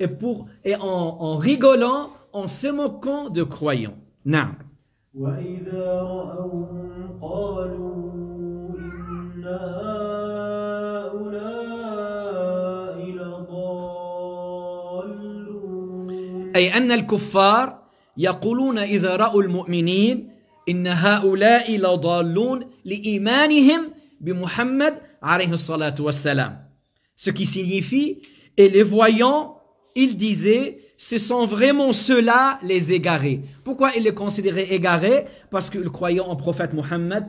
et, pour, et en, en rigolant, en se moquant de croyants. Naam. أي أن الكفار يقولون إذا رأوا المؤمنين إن هؤلاء لضالون لإيمانهم بمحمد عليه الصلاة والسلام Ce qui signifie, et les voyants il disait, ce sont vraiment ceux-là les égarés. Pourquoi il les considérait égarés Parce qu'ils croyaient au prophète Mohammed,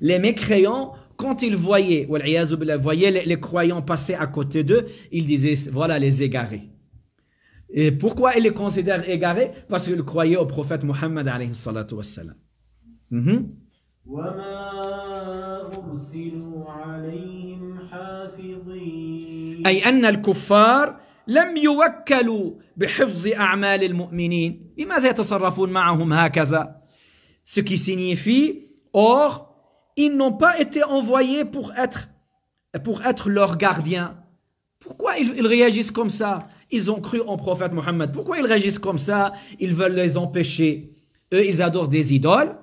Les mécréants, quand ils voyaient, voyaient les, croyants passer à côté d'eux, ils disaient, voilà les égarés. Et pourquoi il les considère égarés Parce qu'ils croyaient au prophète Mohammed ce qui signifie Or, ils n'ont pas été envoyés pour être, pour être leurs gardiens. Pourquoi ils, réagissent comme ça Ils ont cru en prophète Mohammed. Pourquoi ils réagissent comme ça Ils veulent les empêcher. Eux, ils adorent des idoles.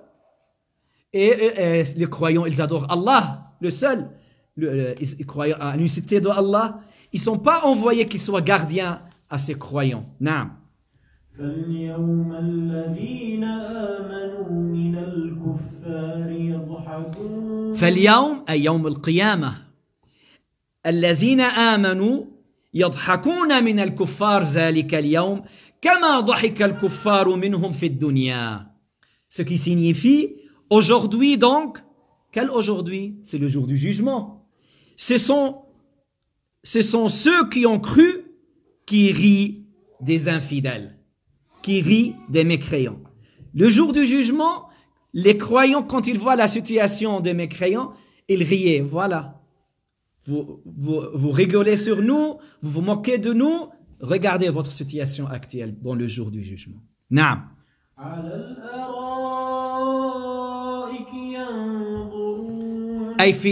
Et, les croyants, ils adorent Allah, le seul. ils, ils croient à l'unicité de Allah. Ils ne sont pas envoyés qu'ils soient gardiens à ces croyants. Naam. ce qui signifie aujourd'hui donc quel aujourd'hui c'est le jour du jugement ce sont ce sont ceux qui ont cru qui rient des infidèles, qui rient des mécréants. Le jour du jugement, les croyants, quand ils voient la situation des mécréants, ils riaient. Voilà. Vous, vous, rigolez sur nous, vous vous moquez de nous. Regardez votre situation actuelle dans le jour du jugement. Naam. أي في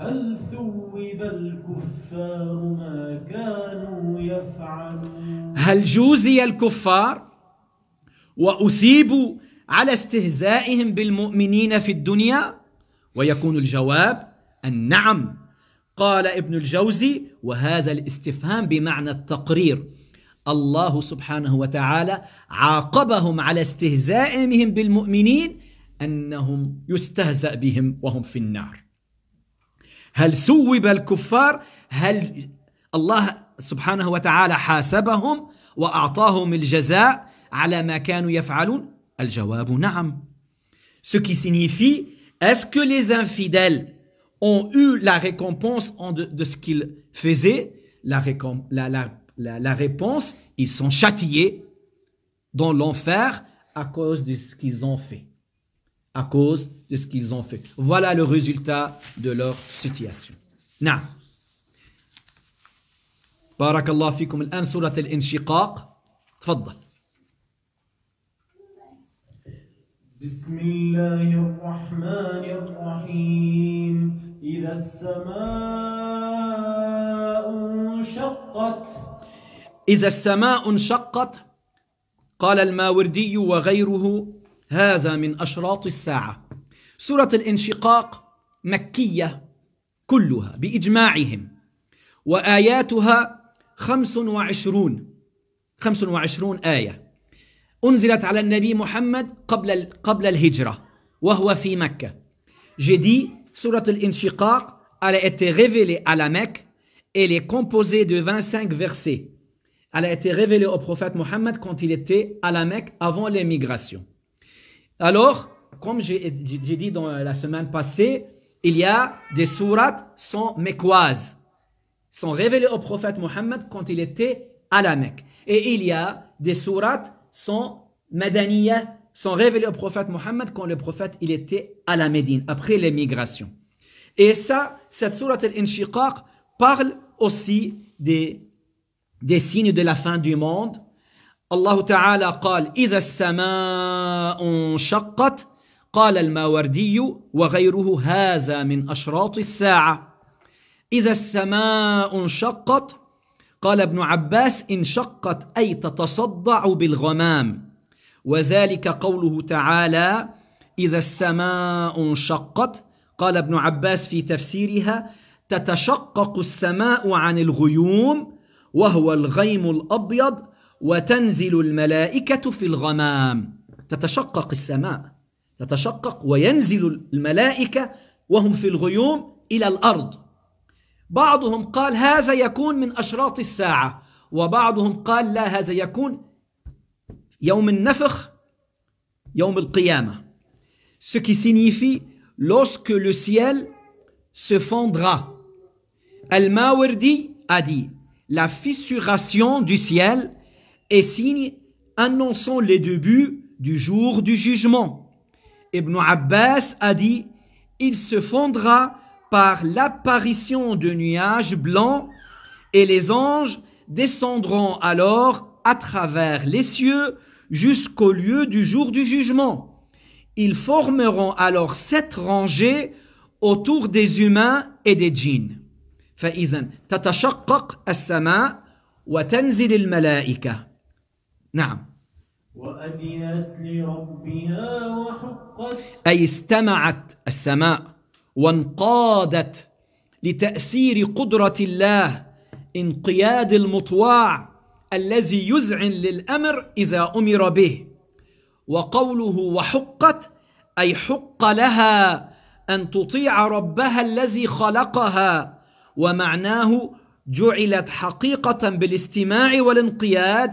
هل ثوب الكفار ما كانوا يفعلون هل جوزي الكفار وأثيبوا على استهزائهم بالمؤمنين في الدنيا ويكون الجواب النعم قال ابن الجوزي وهذا الاستفهام بمعنى التقرير الله سبحانه وتعالى عاقبهم على استهزائهم بالمؤمنين أنهم يستهزأ بهم وهم في النار Ce qui signifie, est-ce que les infidèles ont eu la récompense de, de ce qu'ils faisaient la, la, la, réponse, ils sont châtiés dans l'enfer à cause de ce qu'ils ont fait. à cause de ce qu'ils ont fait. Voilà le résultat de leur situation. نعم بارك الله فيكم الآن سورة الانشقاق تفضل بسم الله الرحمن الرحيم إذا السماء انشقت إذا السماء انشقت قال الماوردي وغيره هذا من أشراط الساعة سورة الانشقاق مكية كلها بإجماعهم وآياتها خمس وعشرون خمس وعشرون آية أنزلت على النبي محمد قبل, قبل الهجرة وهو في مكة جدي سورة الانشقاق elle a été révélée à la Mecque elle est composée de 25 versets. Elle a été révélée au prophète Mohammed quand il était à la Mecque avant l'émigration. Alors, comme j'ai dit dans la semaine passée, il y a des sourates sans mécoises, sont révélées au prophète Mohammed quand il était à la Mecque. Et il y a des sourates sans Madaniya, sont révélées au prophète Mohammed quand le prophète il était à la Médine, après l'émigration. Et ça, cette sourate al-Inshiqaq parle aussi des, des signes de la fin du monde, الله تعالى قال إذا السماء انشقت قال الماوردي وغيره هذا من أشراط الساعة إذا السماء انشقت قال ابن عباس انشقت أي تتصدع بالغمام وذلك قوله تعالى إذا السماء انشقت قال ابن عباس في تفسيرها تتشقق السماء عن الغيوم وهو الغيم الأبيض وتنزل الملائكة في الغمام تتشقق السماء تتشقق وينزل الملائكة وهم في الغيوم إلى الأرض بعضهم قال هذا يكون من أشراط الساعة وبعضهم قال لا هذا يكون يوم النفخ يوم القيامة ce qui signifie lorsque le ciel se fondra. Al-Mawardi a dit la fissuration du ciel et signe annonçant les débuts du jour du jugement. Ibn Abbas a dit Il se fondra par l'apparition de nuages blancs et les anges descendront alors à travers les cieux jusqu'au lieu du jour du jugement. Ils formeront alors sept rangées autour des humains et des djinns. فإذا تتشقق السماء وتنزل malaika نعم وأذيت لربها وحقت أي استمعت السماء وانقادت لتأثير قدرة الله انقياد المطواع الذي يذعن للأمر إذا أمر به وقوله وحقت أي حق لها أن تطيع ربها الذي خلقها ومعناه جعلت حقيقة بالاستماع والانقياد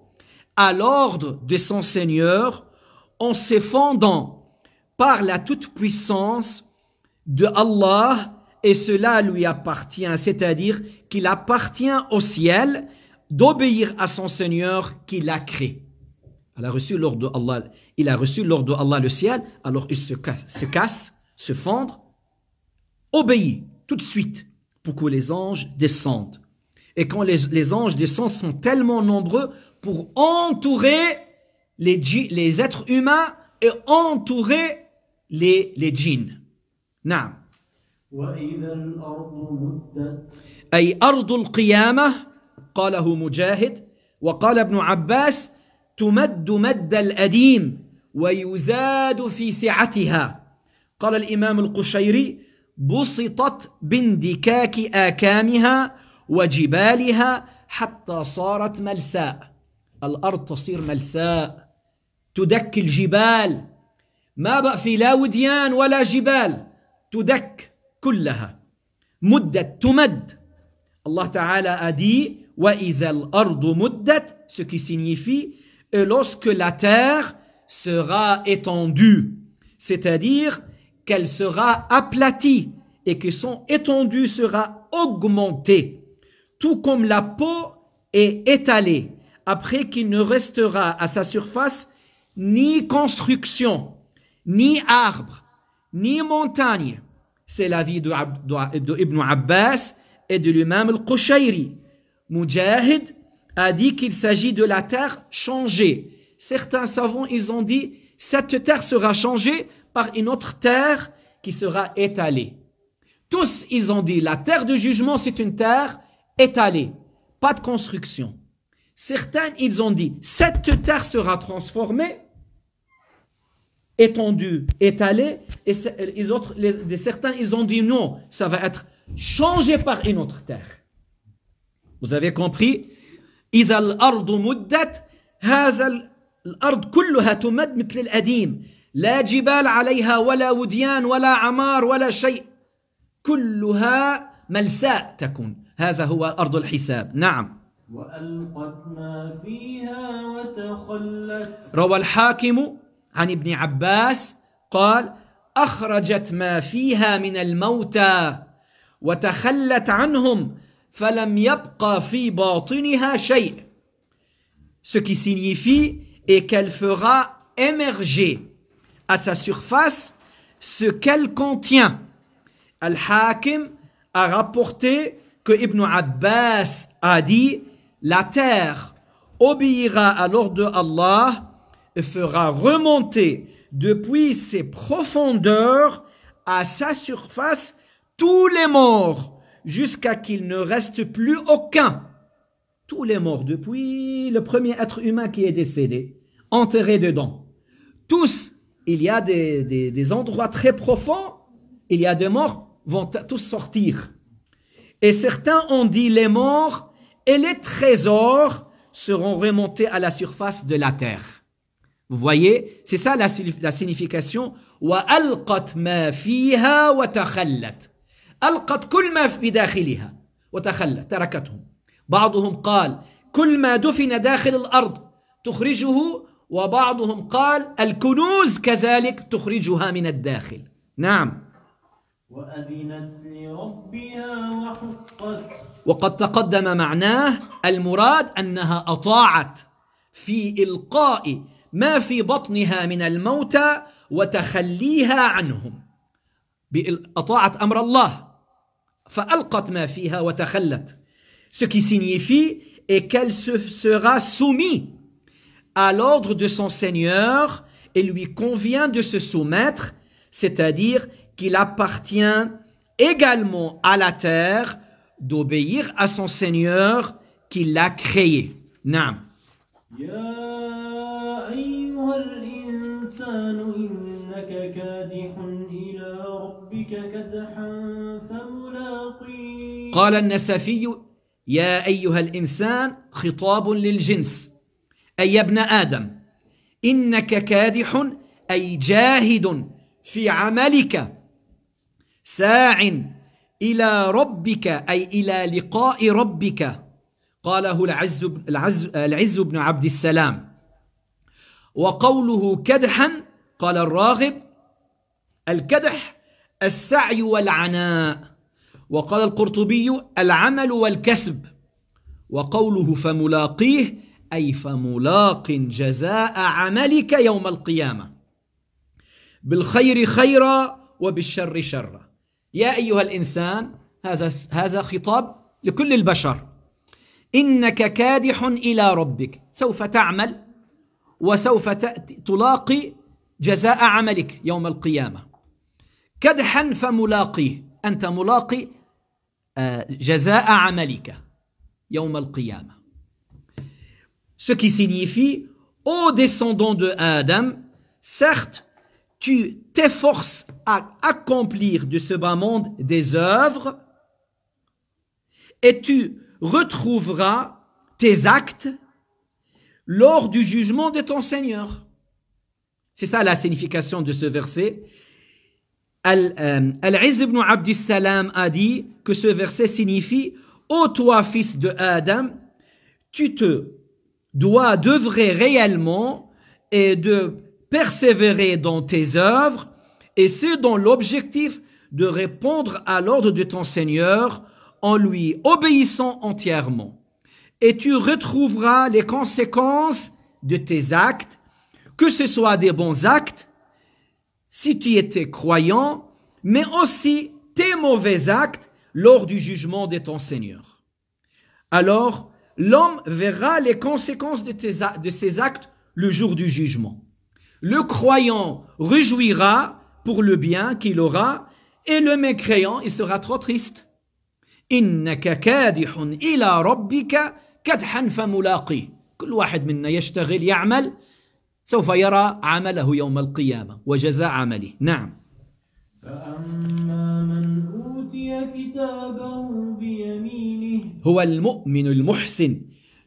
à l'ordre de son Seigneur en se par la toute-puissance de Allah et cela lui appartient, c'est-à-dire qu'il appartient au ciel d'obéir à son Seigneur qui l'a créé. Il a reçu l'ordre de il a reçu le ciel, alors il se casse, se fendre, obéit tout de suite pour que les anges descendent. Et quand les, les anges descendent, sont tellement nombreux pour entourer les, les êtres humains et entourer les, les djinns. نعم. وإذا الأرض مدت أي أرض القيامة قاله مجاهد وقال ابن عباس تمد مد الأديم ويزاد في سعتها قال الإمام القشيري بسطت باندكاك آكامها وجبالها حتى صارت ملساء الأرض تصير ملساء تدك الجبال ما بقى في لا وديان ولا جبال تدك كلها مدت تمد الله a dit وإذا الأرض muddat ce qui signifie lorsque la terre sera étendue c'est-à-dire qu'elle sera aplatie et que son étendue sera augmentée tout comme la peau est étalée après qu'il ne restera à sa surface ni construction, ni arbre, ni montagne. C'est l'avis vie d'Ibn Abbas et de l'imam al-Qushayri. Mujahid a dit qu'il s'agit de la terre changée. Certains savants, ils ont dit, cette terre sera changée par une autre terre qui sera étalée. Tous, ils ont dit, la terre de jugement, c'est une terre étalée, pas de construction. Certains, ils ont dit, cette terre sera transformée, étendue, étalée, et les autres, les, certains, ils ont dit non, ça va être changé par une autre terre. Vous avez compris الأرض كلها al-adim مثل القديم لا جبال عليها ولا وديان ولا عمار ولا شيء كلها ملساء تكون هذا هو أرض الحساب نعم وألقت ما فيها وتخلت روى الحاكم عن ابن عباس قال أخرجت ما فيها من الموتى وتخلت عنهم فلم يبقى في باطنها شيء ce qui signifie et qu'elle fera émerger à sa surface ce qu'elle contient. Al-Hakim a rapporté que Ibn Abbas a dit la terre obéira à l'ordre de Allah et fera remonter depuis ses profondeurs à sa surface tous les morts jusqu'à qu'il ne reste plus aucun. Tous les morts depuis le premier être humain qui est décédé, enterré dedans. Tous, il y a des, des, des endroits très profonds, il y a des morts, vont tous sortir. Et certains ont dit les morts et les trésors seront remontés à la surface de la terre. Vous voyez, c'est ça la, la signification. وَأَلْقَتْ مَا فِيهَا وَتَخَلَّتْ ألقت كل ما في داخلها وتخلت تركتهم بعضهم قال كل ما دفن داخل الأرض تخرجه وبعضهم قال الكنوز كذلك تخرجها من الداخل نعم وأذنت لربها وحقت وقد تقدم معناه المراد أنها أطاعت في إلقاء ما في بطنها من الموتى وتخليها عنهم أطاعت أمر الله فألقت ما فيها وتخلت ce qui signifie et qu'elle se sera soumise à l'ordre de son Seigneur et lui convient de se soumettre, c'est-à-dire qu'il appartient également à la terre d'obéir à son Seigneur qui l'a créé. Naam. قال النسفي يا أيها الإنسان خطاب للجنس أي ابن آدم إنك كادح أي جاهد في عملك ساع إلى ربك أي إلى لقاء ربك قاله العز العز العز بن عبد السلام وقوله كدحا قال الراغب الكدح السعي والعناء وقال القرطبي العمل والكسب وقوله فملاقيه أي فملاق جزاء عملك يوم القيامة بالخير خيرا وبالشر شرا يا أيها الإنسان هذا هذا خطاب لكل البشر إنك كادح إلى ربك سوف تعمل وسوف تأتي تلاقي جزاء عملك يوم القيامة كدحا فملاقيه أنت ملاقي آه، جزاء عملك يوم القيامة Ce qui signifie, ô descendant de Adam, certes, tu T'efforces à accomplir de ce bas monde des œuvres et tu retrouveras tes actes lors du jugement de ton Seigneur. C'est ça la signification de ce verset. Al-Iz euh, ibn Salam a dit que ce verset signifie Ô toi, fils de Adam, tu te dois d'œuvrer réellement et de persévérer dans tes œuvres, et ce dans l'objectif de répondre à l'ordre de ton Seigneur en lui obéissant entièrement. Et tu retrouveras les conséquences de tes actes, que ce soit des bons actes, si tu étais croyant, mais aussi tes mauvais actes lors du jugement de ton Seigneur. Alors, l'homme verra les conséquences de ses actes le jour du jugement. Le croyant réjouira pour le bien qu'il aura, et le mécréant, il sera trop triste. إنك كادح إلى ربك كدحا فملاقيه كل واحد منا يشتغل يعمل سوف يرى عمله يوم القيامة وجزاء عمله نعم فأما من أوتي كتابه بيمينه هو المؤمن المحسن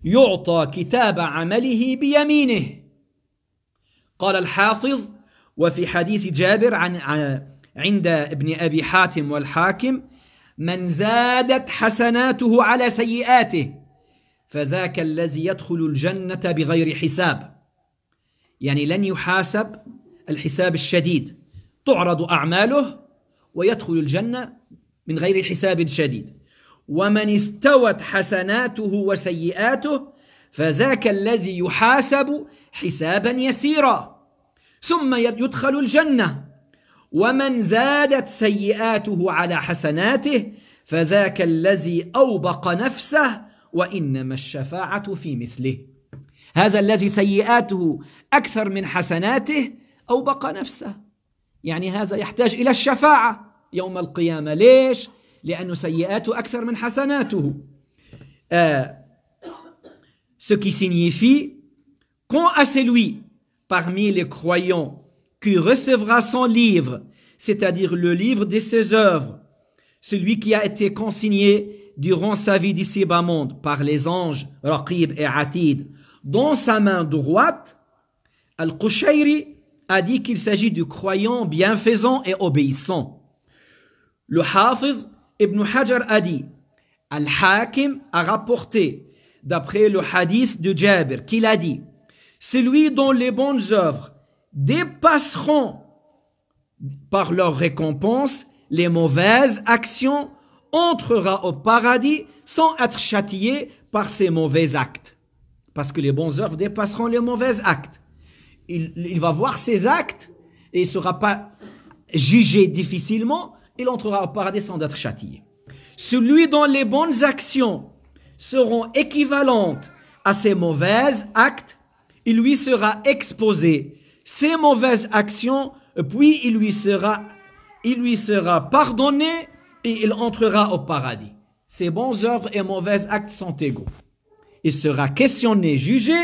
يعطى كتاب عمله بيمينه قال الحافظ وفي حديث جابر عن عند ابن أبي حاتم والحاكم من زادت حسناته على سيئاته فذاك الذي يدخل الجنة بغير حساب يعني لن يحاسب الحساب الشديد تعرض أعماله ويدخل الجنة من غير حساب شديد ومن استوت حسناته وسيئاته فذاك الذي يحاسب حسابا يسيرا ثم يدخل الجنة ومن زادت سيئاته على حسناته فذاك الذي أوبق نفسه وإنما الشفاعة في مثله هذا الذي سيئاته أكثر من حسناته أوبق نفسه يعني هذا يحتاج إلى الشفاعة يوم القيامة ليش؟ لأن سيئاته أكثر من حسناته آه, Ce qui signifie a celui parmi les croyants qui recevra son livre, c'est-à-dire le livre de ses œuvres, celui qui a été consigné durant sa vie d'ici-bas monde par les anges Raqib et Atid, dans sa main droite, Al-Qushayri a dit qu'il s'agit du croyant bienfaisant et obéissant. Le Hafiz Ibn Hajar a dit, Al-Hakim a rapporté, d'après le hadith de Jabir, qu'il a dit, celui dont les bonnes œuvres dépasseront par leur récompense les mauvaises actions entrera au paradis sans être châtié par ses mauvais actes. Parce que les bonnes œuvres dépasseront les mauvais actes. Il, va voir ses actes et il ne sera pas jugé difficilement. Il entrera au paradis sans être châtié. Celui dont les bonnes actions seront équivalentes à ses mauvaises actes il lui sera exposé ses mauvaises actions, puis il lui sera, il lui sera pardonné et il entrera au paradis. Ses bons œuvres et mauvais actes sont égaux. Il sera questionné, jugé,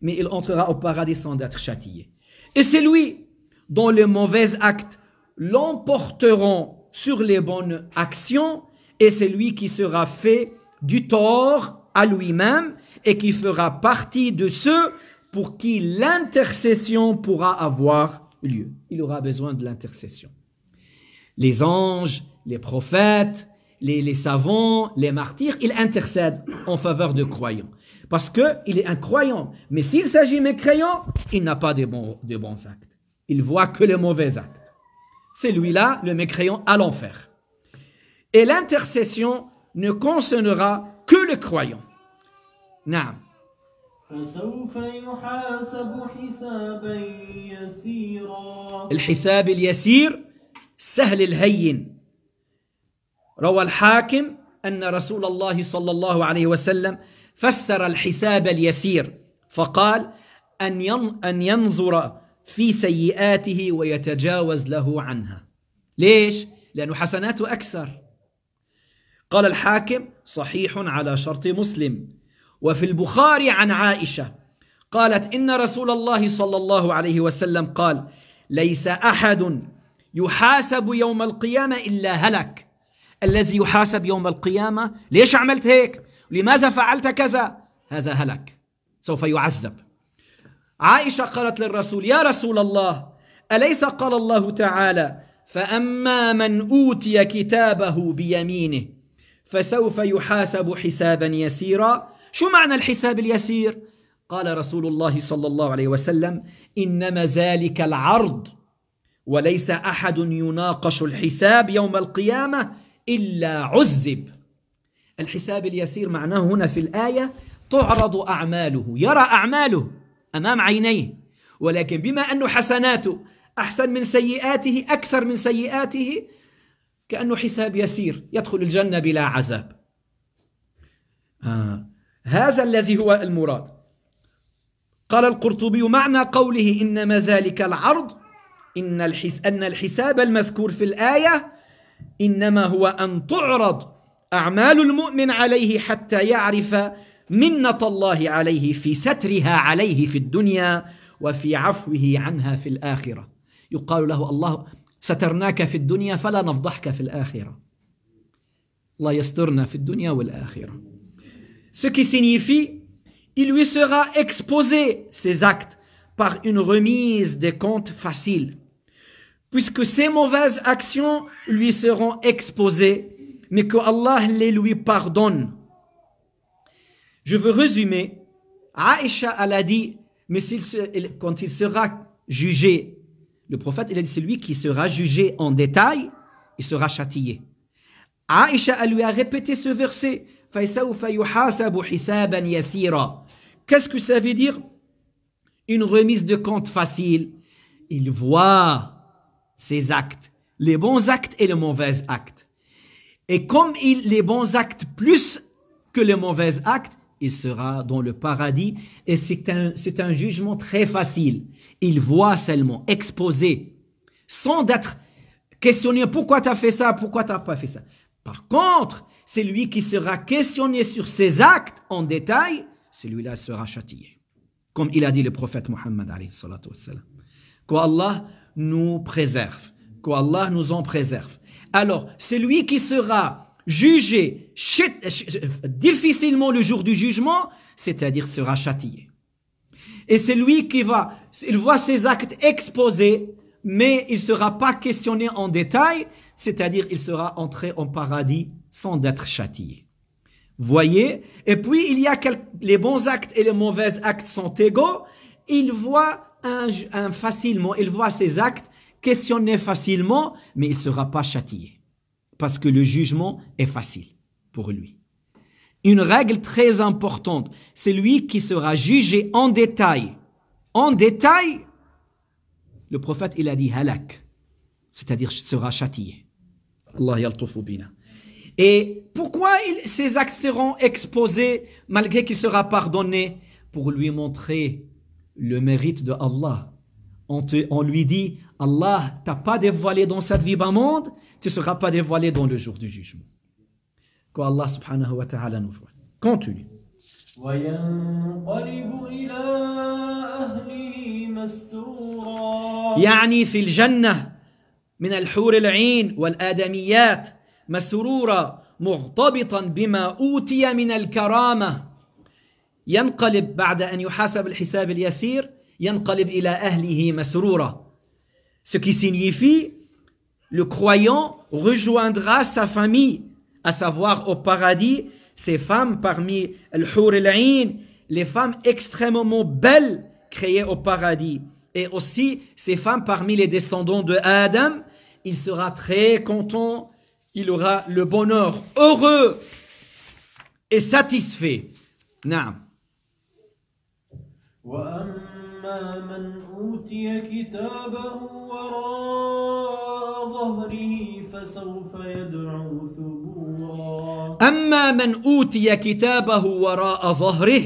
mais il entrera au paradis sans être châtié. Et c'est lui dont les mauvais actes l'emporteront sur les bonnes actions, et c'est lui qui sera fait du tort à lui-même et qui fera partie de ceux pour qui l'intercession pourra avoir lieu. Il aura besoin de l'intercession. Les anges, les prophètes, les, savants, les martyrs, ils intercèdent en faveur de croyants. Parce qu'il est un croyant. Mais s'il s'agit mécréant, il n'a pas de bons, actes. Il voit que les mauvais actes. C'est lui-là, le mécréant, à l'enfer. Et l'intercession ne concernera que le croyant. Naam. فسوف يحاسب حسابا يسيرا الحساب اليسير السهل الهين روى الحاكم أن رسول الله صلى الله عليه وسلم فسر الحساب اليسير فقال أن أن ينظر في سيئاته ويتجاوز له عنها ليش؟ لأنه حسناته أكثر قال الحاكم صحيح على شرط مسلم وفي البخاري عن عائشة قالت إن رسول الله صلى الله عليه وسلم قال ليس أحد يحاسب يوم القيامة إلا هلك الذي يحاسب يوم القيامة ليش عملت هيك لماذا فعلت كذا هذا هلك سوف يعذب عائشة قالت للرسول يا رسول الله أليس قال الله تعالى فأما من أوتي كتابه بيمينه فسوف يحاسب حسابا يسيرا شو معنى الحساب اليسير قال رسول الله صلى الله عليه وسلم إنما ذلك العرض وليس أحد يناقش الحساب يوم القيامة إلا عذب الحساب اليسير معناه هنا في الآية تعرض أعماله يرى أعماله أمام عينيه ولكن بما انه حسناته أحسن من سيئاته أكثر من سيئاته كأنه حساب يسير يدخل الجنة بلا عذاب آه. هذا الذي هو المراد قال القرطبي معنى قوله إنما ذلك العرض إن, الحس أن الحساب المذكور في الآية إنما هو أن تعرض أعمال المؤمن عليه حتى يعرف منة الله عليه في سترها عليه في الدنيا وفي عفوه عنها في الآخرة يقال له الله سترناك في الدنيا فلا نفضحك في الآخرة الله يسترنا في الدنيا والآخرة Ce qui signifie, il lui sera exposé ses actes par une remise des comptes facile, puisque ses mauvaises actions lui seront exposées, mais que Allah les lui pardonne. Je veux résumer. Aïcha, a dit, mais quand il sera jugé, le prophète, il a dit, celui qui sera jugé en détail, il sera châtié. Aïcha, lui a répété ce verset Qu'est-ce que ça veut dire Une remise de compte facile. Il voit ses actes, les bons actes et les mauvais actes. Et comme il les bons actes plus que les mauvais actes, il sera dans le paradis. Et c'est un, jugement très facile. Il voit seulement, exposé, sans d'être questionné pourquoi tu as fait ça, pourquoi tu n'as pas fait ça. Par contre, celui qui sera questionné sur ses actes en détail, celui-là sera châtié. Comme il a dit le prophète Muhammad wa Que Qu'Allah nous préserve. Qu'Allah nous en préserve. Alors, celui qui sera jugé difficilement le jour du jugement, c'est-à-dire sera châtié. Et celui qui va, il voit ses actes exposés, mais il ne sera pas questionné en détail, c'est-à-dire il sera entré en paradis sans d'être châtié. Voyez Et puis il y a quelques, les bons actes et les mauvais actes sont égaux. Il voit un, facilement, il voit ses actes questionner facilement, mais il ne sera pas châtié. Parce que le jugement est facile pour lui. Une règle très importante, c'est lui qui sera jugé en détail. En détail, le prophète, il a dit halak, c'est-à-dire sera châtié. Allah et pourquoi il, ces actes seront exposés malgré qu'il sera pardonné Pour lui montrer le mérite de Allah. On, te, on lui dit, Allah t'a pas dévoilé dans cette vie bas monde, tu ne seras pas dévoilé dans le jour du jugement. qu'Allah subhanahu wa ta'ala nous voit. Continue. يعني في الجنة من الحور العين والآدميات بما من الكرامة ينقلب بعد أن يحاسب الحساب اليسير ينقلب إلى أهله مسرورا Ce qui signifie le croyant rejoindra sa famille, à savoir au paradis, ces femmes parmi les femmes extrêmement belles créées au paradis, et aussi ces femmes parmi les descendants de Adam, il sera très content il aura le bonheur heureux et satisfait. نعم. وأما من أوتي كتابه وراء ظهره فسوف يدعو ثبورا أما من أوتي كتابه وراء ظهره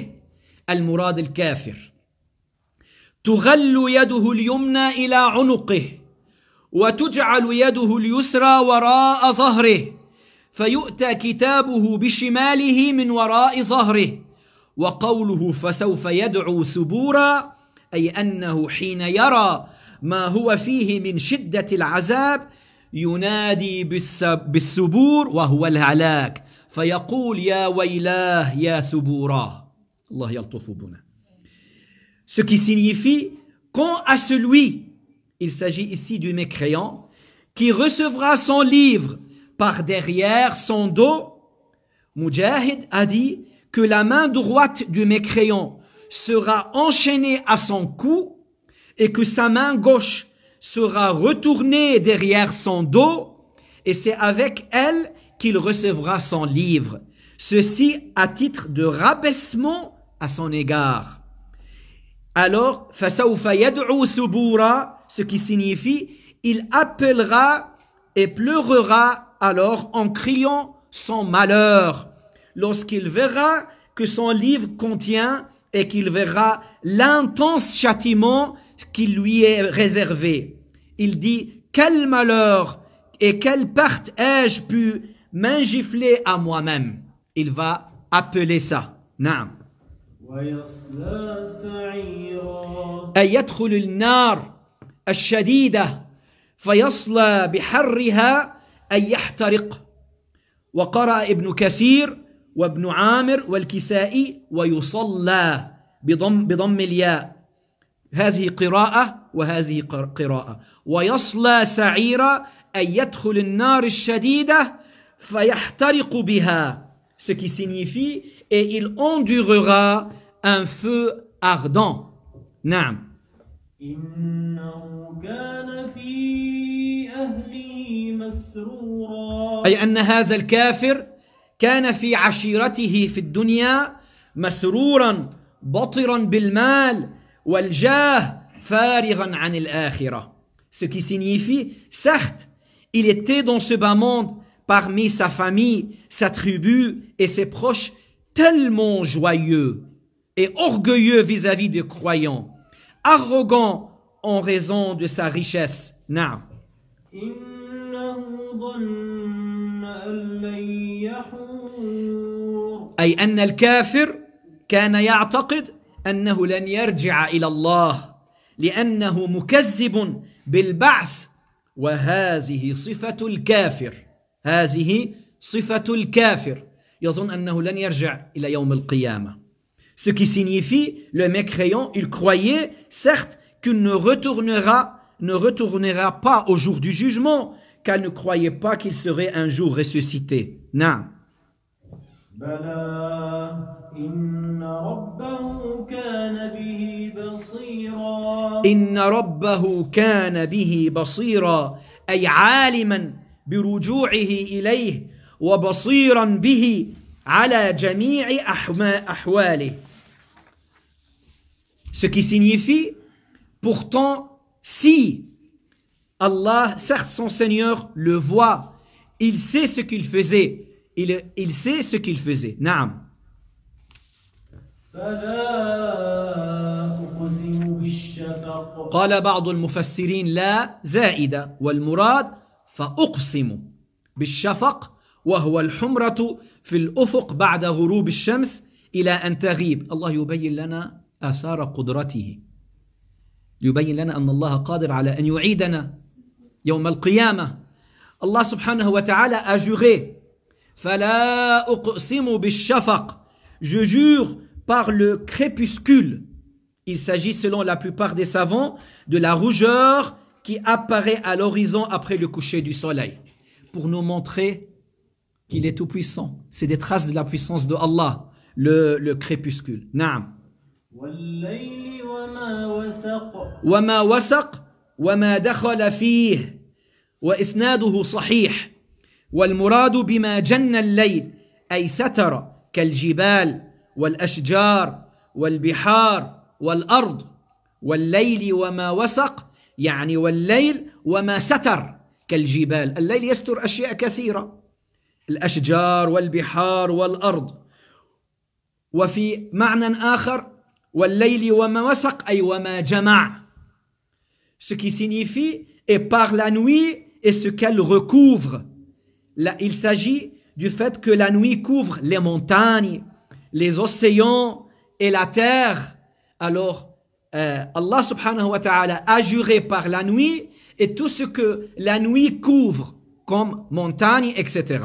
المراد الكافر تغل يده اليمنى إلى عنقه وتجعل يده اليسرى وراء ظهره فيؤتى كتابه بشماله من وراء ظهره وقوله فسوف يدعو ثبورا اي انه حين يرى ما هو فيه من شده العذاب ينادي بالثبور وهو الهلاك فيقول يا ويلاه يا ثبورا الله يلطف بنا Ce qui signifie, quand à celui Il s'agit ici du mécréant qui recevra son livre par derrière son dos. Mujahid a dit que la main droite du mécréant sera enchaînée à son cou et que sa main gauche sera retournée derrière son dos et c'est avec elle qu'il recevra son livre. Ceci à titre de rabaissement à son égard alors ce qui signifie il appellera et pleurera alors en criant son malheur lorsqu'il verra que son livre contient et qu'il verra l'intense châtiment qui lui est réservé. Il dit quel malheur et quelle perte ai-je pu m'ingifler à moi-même Il va appeler ça. Naam. ويصلى سعيرا أي يدخل النار الشديدة فيصلى بحرها أي يحترق وقرأ ابن كثير وابن عامر والكسائي ويصلى بضم, بضم الياء هذه قراءة وهذه قراءة ويصلى سعيرا أي يدخل النار الشديدة فيحترق بها ce qui signifie et il endurera un feu ardent. Naam. Ce qui signifie, certes, il était dans ce bas monde parmi sa famille, sa tribu et ses proches tellement joyeux et orgueilleux vis-à-vis -vis des croyants, arrogant en raison de sa richesse. Naam. أي أن الكافر كان يعتقد أنه لن يرجع إلى الله لأنه مكذب بالبعث وهذه صفة الكافر هذه صفة الكافر يظن أنه لن يرجع إلى يوم القيامة. Ce qui signifie, le mécréant, il croyait, certes, qu'il ne retournera, ne retournera pas au jour du jugement, car ne croyait pas qu'il serait un jour ressuscité. N'a Non. إن ربه كان به basira أي aliman برجوعه إليه وبصيرا به على جميع أحواله Ce qui signifie, pourtant, si Allah, certes son Seigneur, le voit, il sait ce qu'il faisait, il, il sait ce qu'il faisait. Naam. قال بعض المفسرين لا زائدة والمراد فأقسم بالشفق وهو الحمرة في الأفق بعد غروب الشمس إلى أن تغيب الله يبين لنا آثار قدرته ليبين لنا أن الله قادر على أن يعيدنا يوم القيامة الله سبحانه وتعالى a juré فلا أقسم بالشفق je jure par le crépuscule il s'agit selon la plupart des savants de la rougeur qui apparaît à l'horizon après le coucher du soleil pour nous montrer qu'il est tout puissant. C'est des traces de la puissance de Allah, le, le crépuscule. Naam. وما وسق وما دخل فيه وإسناده صحيح والمراد بما جن الليل أي ستر كالجبال والأشجار والبحار والأرض والليل وما وسق يعني والليل وما ستر كالجبال الليل يستر أشياء كثيرة ce qui signifie et par la nuit et ce qu'elle recouvre là il s'agit du fait que la nuit couvre les montagnes les océans et la terre alors euh, Allah subhanahu wa ta'ala a juré par la nuit et tout ce que la nuit couvre comme montagne etc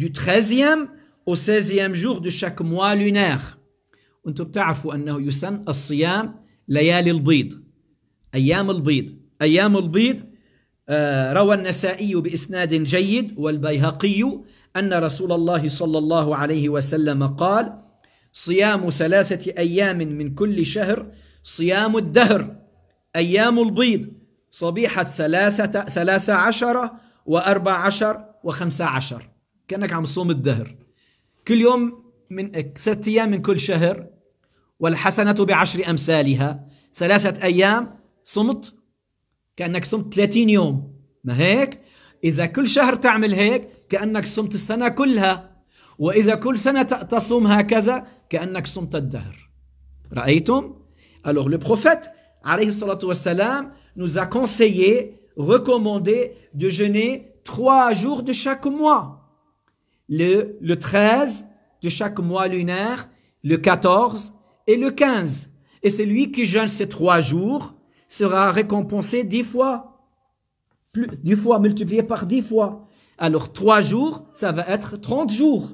du 13e au 16e jour de chaque mois lunaire وانتم بتعرفوا أنه يسن الصيام ليالي البيض أيام البيض أيام البيض روى النسائي بإسناد جيد والبيهقي أن رسول الله صلى الله عليه وسلم قال صيام ثلاثة أيام من كل شهر صيام الدهر أيام البيض صبيحة ثلاثة, ثلاثة عشر وأربع عشر وخمسة عشر كأنك عم تصوم الدهر كل يوم من ثلاثة أيام من كل شهر والحسنة بعشر أمثالها ثلاثة أيام صمت كأنك صمت 30 يوم ما هيك إذا كل شهر تعمل هيك كأنك صمت السنة كلها وإذا كل سنة تصوم هكذا كأنك صمت الدهر رأيتم الوغ لو بروفيت عليه الصلاة والسلام nous a conseillé recommandé de jeûner trois jours de chaque mois le, le 13 de chaque mois lunaire, le 14 et le 15. Et celui qui jeûne ces trois jours sera récompensé dix fois, plus, dix fois multiplié par dix fois. Alors trois jours, ça va être trente jours.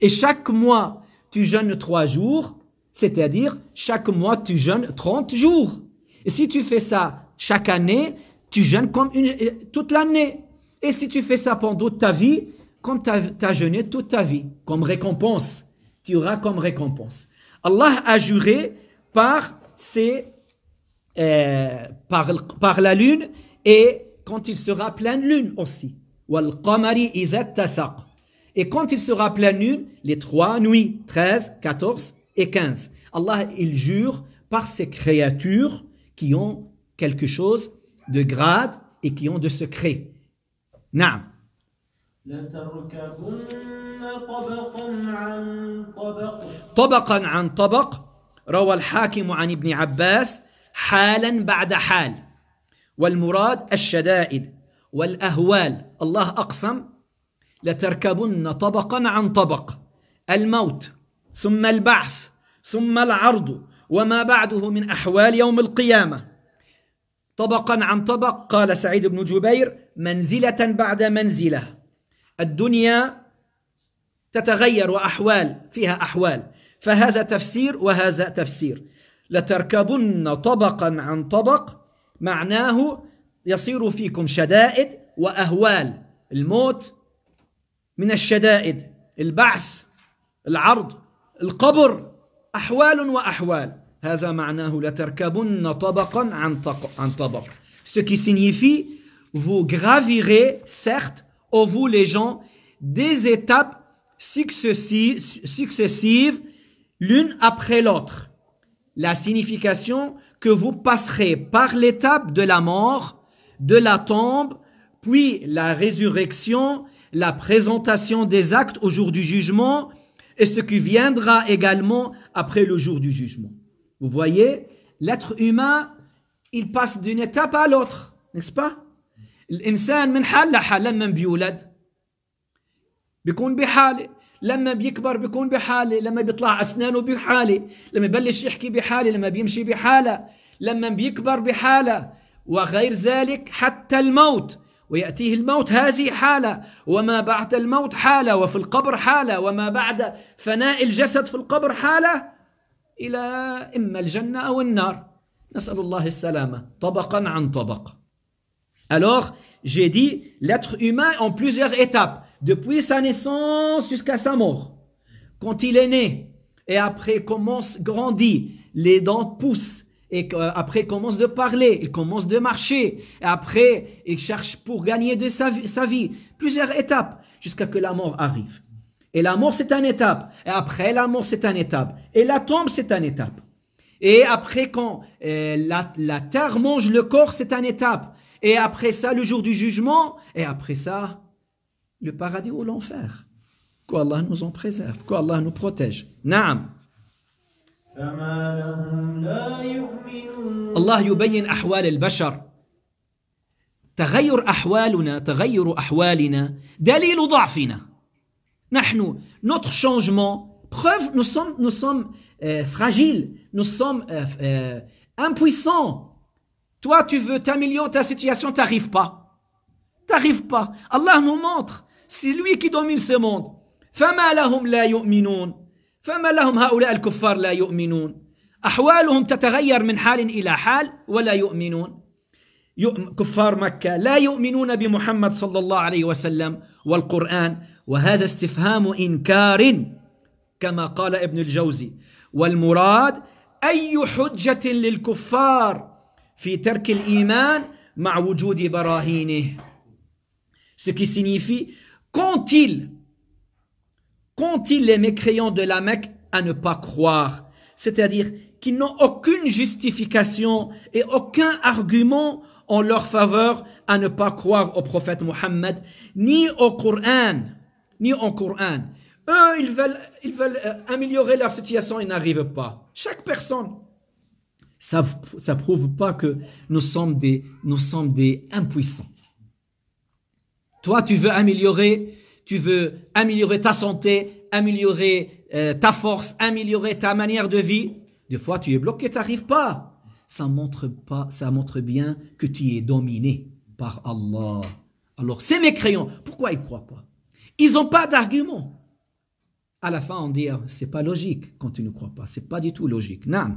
Et chaque mois, tu jeûnes trois jours, c'est-à-dire chaque mois, tu jeûnes trente jours. Et si tu fais ça chaque année, tu jeûnes comme toute l'année. Et si tu fais ça pendant ta vie, comme tu as, jeûné toute ta vie, comme récompense. Tu auras comme récompense. Allah a juré par, ses, euh, par, par la lune et quand il sera pleine lune aussi. Et quand il sera pleine lune, les trois nuits, 13, 14 et 15. Allah, il jure par ces créatures qui ont quelque chose de grade et qui ont de secret. Naam. لتركبن طبقا عن طبق طبقا عن طبق روى الحاكم عن ابن عباس حالا بعد حال والمراد الشدائد والأهوال الله أقسم لتركبن طبقا عن طبق الموت ثم البعث ثم العرض وما بعده من أحوال يوم القيامة طبقا عن طبق قال سعيد بن جبير منزلة بعد منزله الدنيا تتغير وأحوال فيها أحوال فهذا تفسير وهذا تفسير لتركبن طبقا عن طبق معناه يصير فيكم شدائد وأهوال الموت من الشدائد البعث العرض القبر أحوال وأحوال هذا معناه لتركبن طبقا عن, عن طبق ce qui signifie vous gravirez certes ô vous les gens, des étapes successives l'une après l'autre. La signification que vous passerez par l'étape de la mort, de la tombe, puis la résurrection, la présentation des actes au jour du jugement et ce qui viendra également après le jour du jugement. Vous voyez, l'être humain, il passe d'une étape à l'autre, n'est-ce pas الإنسان من حال لحال لما بيولد بيكون بحاله لما بيكبر بيكون بحاله لما بيطلع أسنانه بحاله لما ببلش يحكي بحاله لما بيمشي بحاله لما بيكبر بحاله وغير ذلك حتى الموت ويأتيه الموت هذه حالة وما بعد الموت حالة وفي القبر حالة وما بعد فناء الجسد في القبر حالة إلى إما الجنة أو النار نسأل الله السلامة طبقا عن طبق Alors, j'ai dit, l'être humain en plusieurs étapes, depuis sa naissance jusqu'à sa mort. Quand il est né, et après commence, grandit, les dents poussent, et euh, après commence de parler, il commence de marcher, et après il cherche pour gagner de sa, vie, Plusieurs étapes, jusqu'à que la mort arrive. Et la mort, c'est une étape. Et après la mort, c'est une étape. Et la tombe, c'est une étape. Et après, quand euh, la, la, terre mange le corps, c'est une étape et après ça, le jour du jugement, et après ça, le paradis ou l'enfer. Qu'Allah nous en préserve, qu'Allah nous protège. Naam. yubayyin ahwal al bashar تغير أحوالنا تغير أحوالنا دليل ضعفنا نحن notre changement preuve nous sommes nous sommes euh, fragiles nous sommes euh, euh, impuissants Toi, tu veux t'améliorer ta situation, t'arrives pas. T'arrives pas. Allah nous montre. C'est lui qui domine ce monde. فما لهم لا يؤمنون فما لهم هؤلاء الكفار لا يؤمنون أحوالهم تتغير من حال إلى حال ولا يؤمنون كفار مكة لا يؤمنون بمحمد صلى الله عليه وسلم والقرآن وهذا استفهام إنكار كما قال ابن الجوزي والمراد أي حجة للكفار Ce qui signifie qu'ont-ils qu'ont-ils les mécréants de la Mecque à ne pas croire C'est-à-dire qu'ils n'ont aucune justification et aucun argument en leur faveur à ne pas croire au prophète Mohammed, ni au Coran, ni au Coran. Eux, ils veulent, ils veulent euh, améliorer leur situation, ils n'arrivent pas. Chaque personne, ça ne prouve pas que nous sommes, des, nous sommes des impuissants. Toi, tu veux améliorer, tu veux améliorer ta santé, améliorer euh, ta force, améliorer ta manière de vie. Des fois, tu es bloqué, tu n'arrives pas. Ça montre pas, ça montre bien que tu es dominé par Allah. Alors, c'est mes crayons. pourquoi ils croient pas Ils n'ont pas d'argument. À la fin, on dit, ah, c'est pas logique quand tu ne crois pas. C'est pas du tout logique. Non.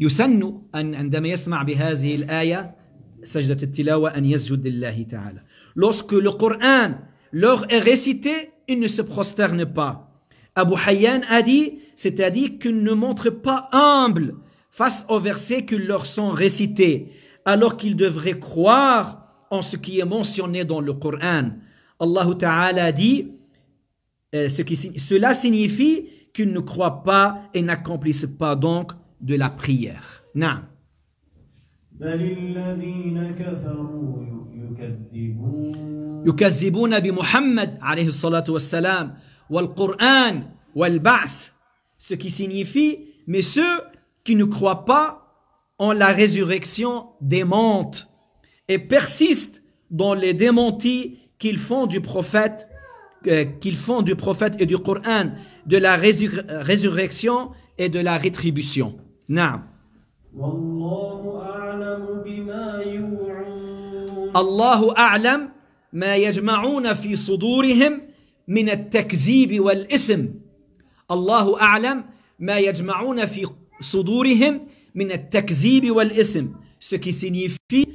يسن lorsque le Coran leur est récité ils ne se prosternent pas Abu Hayyan a dit c'est-à-dire qu'ils ne montrent pas humble face aux versets qui leur sont récités alors qu'ils devraient croire en ce qui est mentionné dans le Coran Allah Ta'ala dit euh, ce qui, cela signifie qu'ils ne croient pas et n'accomplissent pas donc de la prière. ce qui signifie mais ceux qui ne croient pas en la résurrection démentent et persistent dans les démentis qu'ils font du prophète euh, qu'ils font du prophète et du Coran de la résurrection et de la rétribution نعم والله أعلم بما يوعون الله أعلم ما يجمعون في صدورهم من التكذيب والإسم الله أعلم ما يجمعون في صدورهم من التكذيب والإسم ce qui signifie